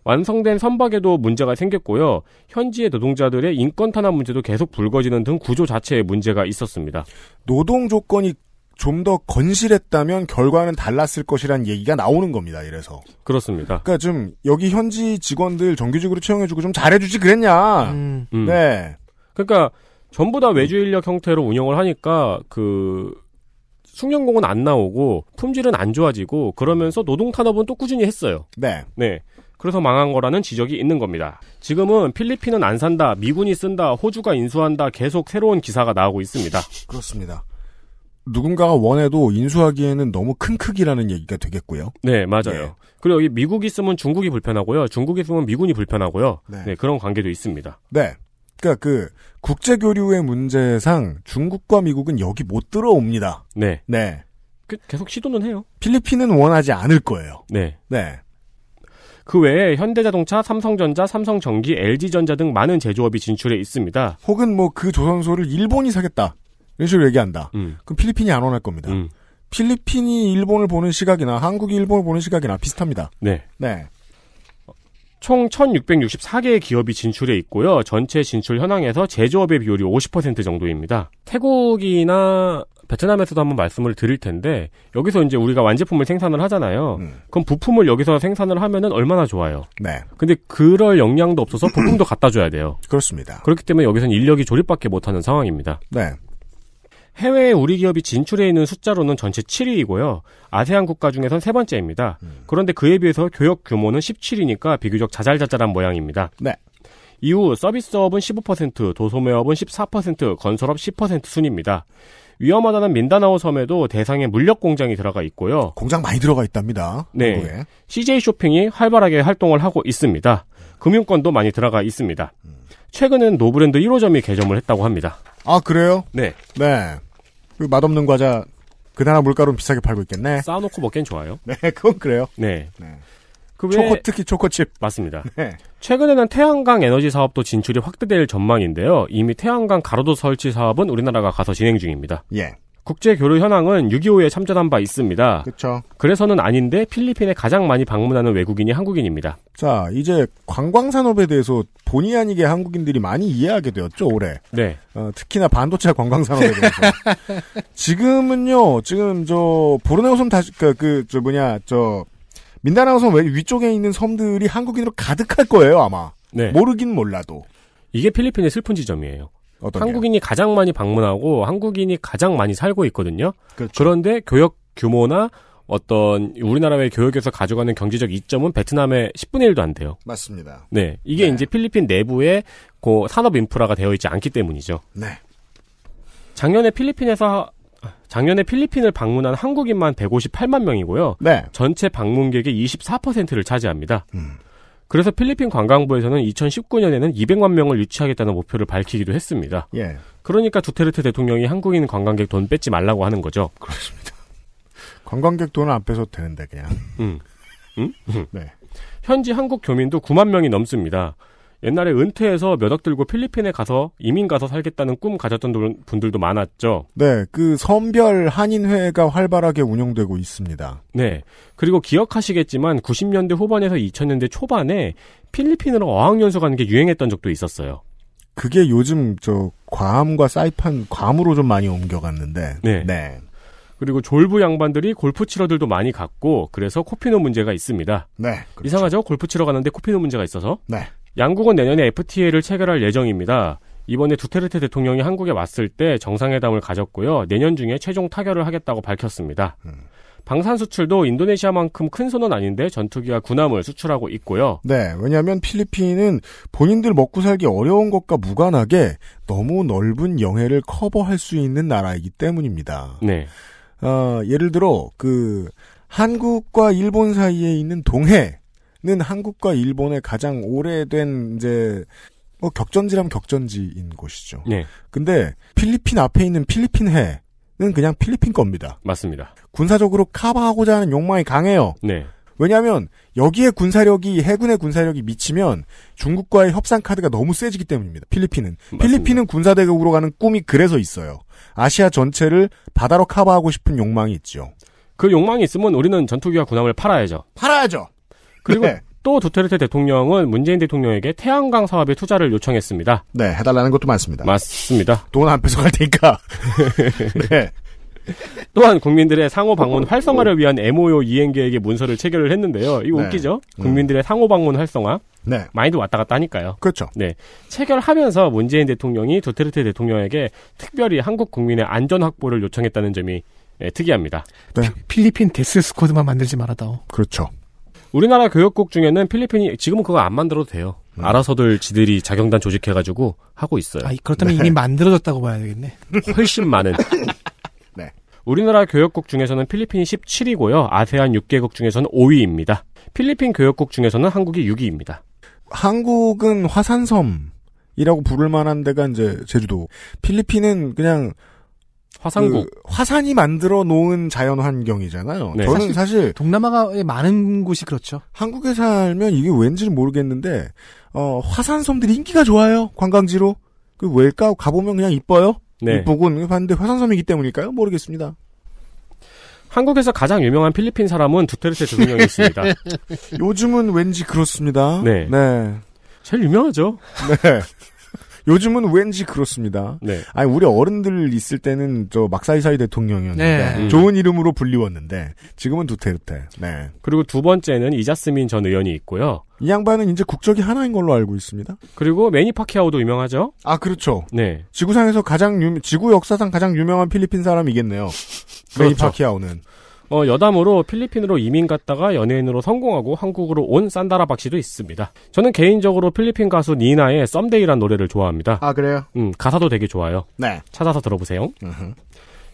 완성된 선박에도 문제가 생겼고요. 현지의 노동자들의 인권 탄압 문제도 계속 불거지는 등 구조 자체에 문제가 있었습니다. 노동 조건이 좀더 건실했다면 결과는 달랐을 것이란 얘기가 나오는 겁니다. 이래서 그렇습니다. 그러니까 좀 여기 현지 직원들 정규직으로 채용해주고 좀 잘해주지 그랬냐. 음. 네. 그러니까 전부 다 외주 인력 형태로 운영을 하니까 그 숙련공은 안 나오고 품질은 안 좋아지고 그러면서 노동 탄압은 또 꾸준히 했어요. 네. 네. 그래서 망한 거라는 지적이 있는 겁니다. 지금은 필리핀은 안 산다, 미군이 쓴다, 호주가 인수한다 계속 새로운 기사가 나오고 있습니다. 그렇습니다. 누군가가 원해도 인수하기에는 너무 큰 크기라는 얘기가 되겠고요. 네, 맞아요. 네. 그리고 여기 미국이 있으면 중국이 불편하고요. 중국이 있으면 미군이 불편하고요. 네. 네, 그런 관계도 있습니다. 네. 그러니까 그 국제 교류의 문제상 중국과 미국은 여기 못 들어옵니다. 네. 네. 그 계속 시도는 해요. 필리핀은 원하지 않을 거예요. 네. 네. 그 외에 현대자동차, 삼성전자, 삼성전기, LG전자 등 많은 제조업이 진출해 있습니다. 혹은 뭐 그 조선소를 일본이 사겠다. 이런 식으로 얘기한다. 음. 그럼 필리핀이 안 원할 겁니다. 음. 필리핀이 일본을 보는 시각이나 한국이 일본을 보는 시각이나 비슷합니다. 네. 네. 총 1,664개의 기업이 진출해 있고요. 전체 진출 현황에서 제조업의 비율이 50% 정도입니다. 태국이나 베트남에서도 한번 말씀을 드릴 텐데 여기서 이제 우리가 완제품을 생산을 하잖아요. 음. 그럼 부품을 여기서 생산을 하면은 얼마나 좋아요. 네. 근데 그럴 역량도 없어서 부품도 갖다 줘야 돼요. 그렇습니다. 그렇기 때문에 여기서는 인력이 조립밖에 못하는 상황입니다. 네. 해외에 우리 기업이 진출해 있는 숫자로는 전체 7위이고요. 아세안 국가 중에선 세 번째입니다. 음. 그런데 그에 비해서 교역 규모는 1 7위니까 비교적 자잘자잘한 모양입니다. 네. 이후 서비스업은 15%, 도소매업은 14%, 건설업 10% 순입니다. 위험하다는 민다나오 섬에도 대상의 물력 공장이 들어가 있고요. 공장 많이 들어가 있답니다. 네. 한국에. CJ 쇼핑이 활발하게 활동을 하고 있습니다. 금융권도 많이 들어가 있습니다. 음. 최근엔 노브랜드 1호점이 개점을 했다고 합니다. 아, 그래요? 네. 네. 그 맛없는 과자 그 나라 물가로 비싸게 팔고 있겠네. 쌓아놓고 먹기엔 좋아요. 네, 그건 그래요. 네. 네. 그 초코 외에... 특히 초코칩 맞습니다. 네. 최근에는 태양광 에너지 사업도 진출이 확대될 전망인데요. 이미 태양광 가로도 설치 사업은 우리나라가 가서 진행 중입니다. 예. 국제 교류 현황은 6.25에 참전한 바 있습니다. 그렇죠. 그래서는 아닌데 필리핀에 가장 많이 방문하는 외국인이 한국인입니다. 자, 이제 관광 산업에 대해서 본의 아니게 한국인들이 많이 이해하게 되었죠 올해. 네. 어, 특히나 반도체 관광 산업에 대해서. 지금은요, 지금 저 보르네오 섬 다시 그그저 뭐냐 저 민다나오 섬 위쪽에 있는 섬들이 한국인으로 가득할 거예요 아마. 네. 모르긴 몰라도. 이게 필리핀의 슬픈 지점이에요. 한국인이 가장 많이 방문하고 한국인이 가장 많이 살고 있거든요. 그렇죠. 그런데 교역 규모나 어떤 우리나라의 교역에서 가져가는 경제적 이점은 베트남의 10분의 1도 안 돼요. 맞습니다. 네. 이게 네. 이제 필리핀 내부에 그 산업 인프라가 되어 있지 않기 때문이죠. 네. 작년에 필리핀에서 작년에 필리핀을 방문한 한국인만 158만 명이고요. 네. 전체 방문객의 24%를 차지합니다. 음. 그래서 필리핀 관광부에서는 2019년에는 200만 명을 유치하겠다는 목표를 밝히기도 했습니다. 예. 그러니까 두테르테 대통령이 한국인 관광객 돈 뺏지 말라고 하는 거죠. 그렇습니다. 관광객 돈은 안 뺏어도 되는데 그냥. 음. 음? 음. 네. 현지 한국 교민도 9만 명이 넘습니다. 옛날에 은퇴해서 몇억 들고 필리핀에 가서 이민 가서 살겠다는 꿈 가졌던 분들도 많았죠. 네, 그 선별 한인회가 활발하게 운영되고 있습니다. 네, 그리고 기억하시겠지만 90년대 후반에서 2000년대 초반에 필리핀으로 어학연수 가는 게 유행했던 적도 있었어요. 그게 요즘 저 괌과 사이판 괌으로 좀 많이 옮겨갔는데. 네. 네. 그리고 졸부 양반들이 골프 치러들도 많이 갔고 그래서 코피노 문제가 있습니다. 네. 그렇죠. 이상하죠? 골프 치러 가는데 코피노 문제가 있어서. 네. 양국은 내년에 FTA를 체결할 예정입니다. 이번에 두테르테 대통령이 한국에 왔을 때 정상회담을 가졌고요. 내년 중에 최종 타결을 하겠다고 밝혔습니다. 음. 방산 수출도 인도네시아만큼 큰 손은 아닌데 전투기와 군함을 수출하고 있고요. 네, 왜냐하면 필리핀은 본인들 먹고 살기 어려운 것과 무관하게 너무 넓은 영해를 커버할 수 있는 나라이기 때문입니다. 네. 어, 예를 들어 그 한국과 일본 사이에 있는 동해 는 한국과 일본의 가장 오래된 이제 뭐 격전지라면 격전지인 곳이죠. 네. 근데 필리핀 앞에 있는 필리핀 해는 그냥 필리핀 겁니다. 맞습니다. 군사적으로 카바하고자 하는 욕망이 강해요. 네. 왜냐하면 여기에 군사력이 해군의 군사력이 미치면 중국과의 협상 카드가 너무 세지기 때문입니다. 필리핀은 맞습니다. 필리핀은 군사대국으로 가는 꿈이 그래서 있어요. 아시아 전체를 바다로 카바하고 싶은 욕망이 있죠. 그 욕망이 있으면 우리는 전투기와 군함을 팔아야죠. 팔아야죠. 그리고 네. 또 두테르테 대통령은 문재인 대통령에게 태양광 사업에 투자를 요청했습니다. 네, 해달라는 것도 많습니다. 맞습니다. 돈안 뺏어갈 테니까. 네. 또한 국민들의 상호 방문 어, 활성화를 어. 위한 MOU 이행 계획의 문서를 체결을 했는데요. 이거 네. 웃기죠? 음. 국민들의 음. 상호 방문 활성화. 네. 많이들 왔다 갔다 하니까요. 그렇죠. 네. 체결하면서 문재인 대통령이 도테르테 대통령에게 특별히 한국 국민의 안전 확보를 요청했다는 점이 네, 특이합니다. 네. 필리핀 데스 스쿼드만 만들지 말아다오. 그렇죠. 우리나라 교육국 중에는 필리핀이 지금은 그거 안 만들어도 돼요. 음. 알아서들 지들이 자경단 조직해가지고 하고 있어요. 아, 그렇다면 네. 이미 만들어졌다고 봐야 되겠네. 훨씬 많은. 네. 우리나라 교역국 중에서는 필리핀이 17위고요. 아세안 6개국 중에서는 5위입니다. 필리핀 교역국 중에서는 한국이 6위입니다. 한국은 화산섬이라고 부를 만한 데가 이제 제주도. 필리핀은 그냥 화산국. 그 화산이 만들어 놓은 자연 환경이잖아요. 네. 저는 사실, 동남아가 많은 곳이 그렇죠. 한국에 살면 이게 왠지는 모르겠는데 어, 화산섬들이 인기가 좋아요. 관광지로. 그 왜일까? 가보면 그냥 이뻐요. 네. 이쁘군. 봤는데 그 화산섬이기 때문일까요? 모르겠습니다. 한국에서 가장 유명한 필리핀 사람은 두테르테 대통령이 있습니다. 요즘은 왠지 그렇습니다. 네. 네. 제일 유명하죠. 네. 요즘은 왠지 그렇습니다. 네. 아니 우리 어른들 있을 때는 저 막사이사이 대통령이었는데 네. 음. 좋은 이름으로 불리웠는데 지금은 두테르테. 네. 그리고 두 번째는 이자스민 전 의원이 있고요. 이 양반은 이제 국적이 하나인 걸로 알고 있습니다. 그리고 매니 파키아오도 유명하죠. 아 그렇죠. 네. 지구상에서 가장 유 지구 역사상 가장 유명한 필리핀 사람이겠네요. 그렇죠. 매니 파키아오는. 어, 여담으로 필리핀으로 이민 갔다가 연예인으로 성공하고 한국으로 온 산다라 박씨도 있습니다. 저는 개인적으로 필리핀 가수 니나의 썸데이란 노래를 좋아합니다. 아, 그래요? 음, 가사도 되게 좋아요. 네. 찾아서 들어보세요.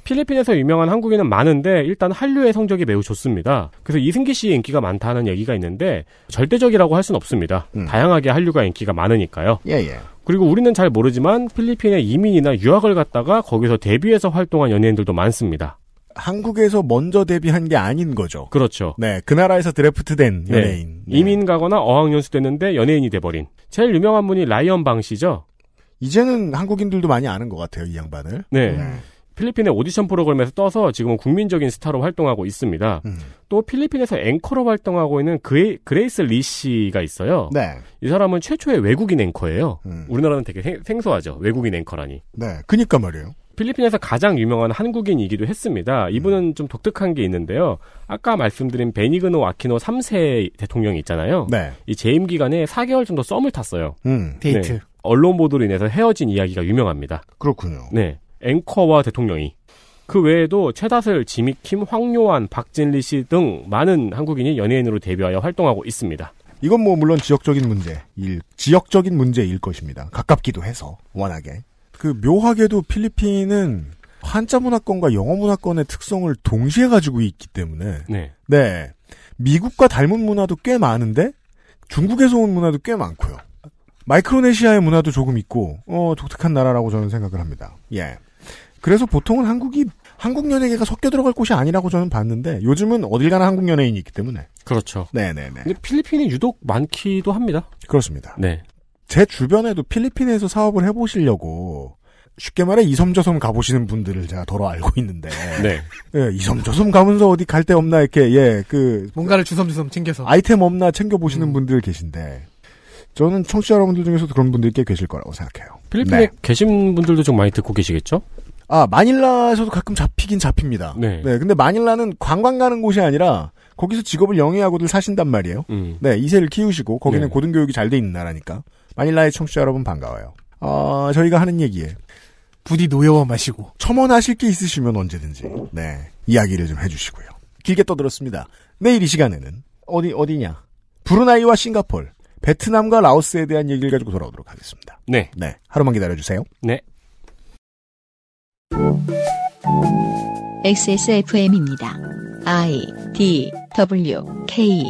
필리핀에서 유명한 한국인은 많은데 일단 한류의 성적이 매우 좋습니다. 그래서 이승기 씨의 인기가 많다는 얘기가 있는데 절대적이라고 할 수는 없습니다. 음. 다양하게 한류가 인기가 많으니까요. 예, 예. 그리고 우리는 잘 모르지만 필리핀에 이민이나 유학을 갔다가 거기서 데뷔해서 활동한 연예인들도 많습니다. 한국에서 먼저 데뷔한 게 아닌 거죠. 그렇죠. 네, 그 나라에서 드래프트된 네. 연예인. 네. 이민 가거나 어학연수 됐는데 연예인이 돼버린. 제일 유명한 분이 라이언 방시죠 이제는 한국인들도 많이 아는 것 같아요, 이 양반을. 네. 음. 필리핀의 오디션 프로그램에서 떠서 지금은 국민적인 스타로 활동하고 있습니다. 음. 또 필리핀에서 앵커로 활동하고 있는 그레, 그레이스 리 씨가 있어요. 네. 이 사람은 최초의 외국인 앵커예요. 음. 우리나라는 되게 생, 소하죠 외국인 앵커라니. 네. 그니까 말이에요. 필리핀에서 가장 유명한 한국인이기도 했습니다. 음. 이분은 좀 독특한 게 있는데요. 아까 말씀드린 베니그노 아키노 3세 대통령이 있잖아요. 네. 이 재임 기간에 4개월 정도 썸을 탔어요. 음. 데이트. 네. 언론 보도로 인해서 헤어진 이야기가 유명합니다. 그렇군요. 네. 앵커와 대통령이. 그 외에도 최다슬, 지미킴, 황요한, 박진리 씨 등 많은 한국인이 연예인으로 데뷔하여 활동하고 있습니다. 이건 뭐 물론 지역적인 문제, 일, 지역적인 문제일 것입니다. 가깝기도 해서 워낙에. 그 묘하게도 필리핀은 한자 문화권과 영어 문화권의 특성을 동시에 가지고 있기 때문에 네. 네. 미국과 닮은 문화도 꽤 많은데 중국에서 온 문화도 꽤 많고요. 마이크로네시아의 문화도 조금 있고 어, 독특한 나라라고 저는 생각을 합니다. 예. 그래서 보통은 한국이 한국 연예계가 섞여 들어갈 곳이 아니라고 저는 봤는데 요즘은 어딜 가나 한국 연예인이 있기 때문에 그렇죠. 네네네. 네, 네. 근데 필리핀이 유독 많기도 합니다. 그렇습니다. 네. 제 주변에도 필리핀에서 사업을 해보시려고 쉽게 말해 이섬저섬 가보시는 분들을 제가 더러 알고 있는데 네. 예, 이섬저섬 가면서 어디 갈 데 없나 이렇게 예 그 뭔가를 주섬주섬 챙겨서 아이템 없나 챙겨 보시는 음. 분들 계신데 저는 청취자 여러분들 중에서도 그런 분들이 꽤 계실 거라고 생각해요. 필리핀에 네. 계신 분들도 좀 많이 듣고 계시겠죠? 아 마닐라에서도 가끔 잡히긴 잡힙니다. 네. 네. 근데 마닐라는 관광 가는 곳이 아니라 거기서 직업을 영위하고들 사신단 말이에요. 음. 네 이세를 키우시고 거기는 네. 고등교육이 잘 돼 있는 나라니까. 마닐라의 청취자 여러분 반가워요. 어, 저희가 하는 얘기에 부디 노여워 마시고 첨언하실 게 있으시면 언제든지 네 이야기를 좀 해주시고요. 길게 떠들었습니다. 내일 이 시간에는 어디 어디냐? 브루나이와 싱가폴, 베트남과 라오스에 대한 얘기를 가지고 돌아오도록 하겠습니다. 네, 네 하루만 기다려 주세요. 네. XSFM입니다. I D W K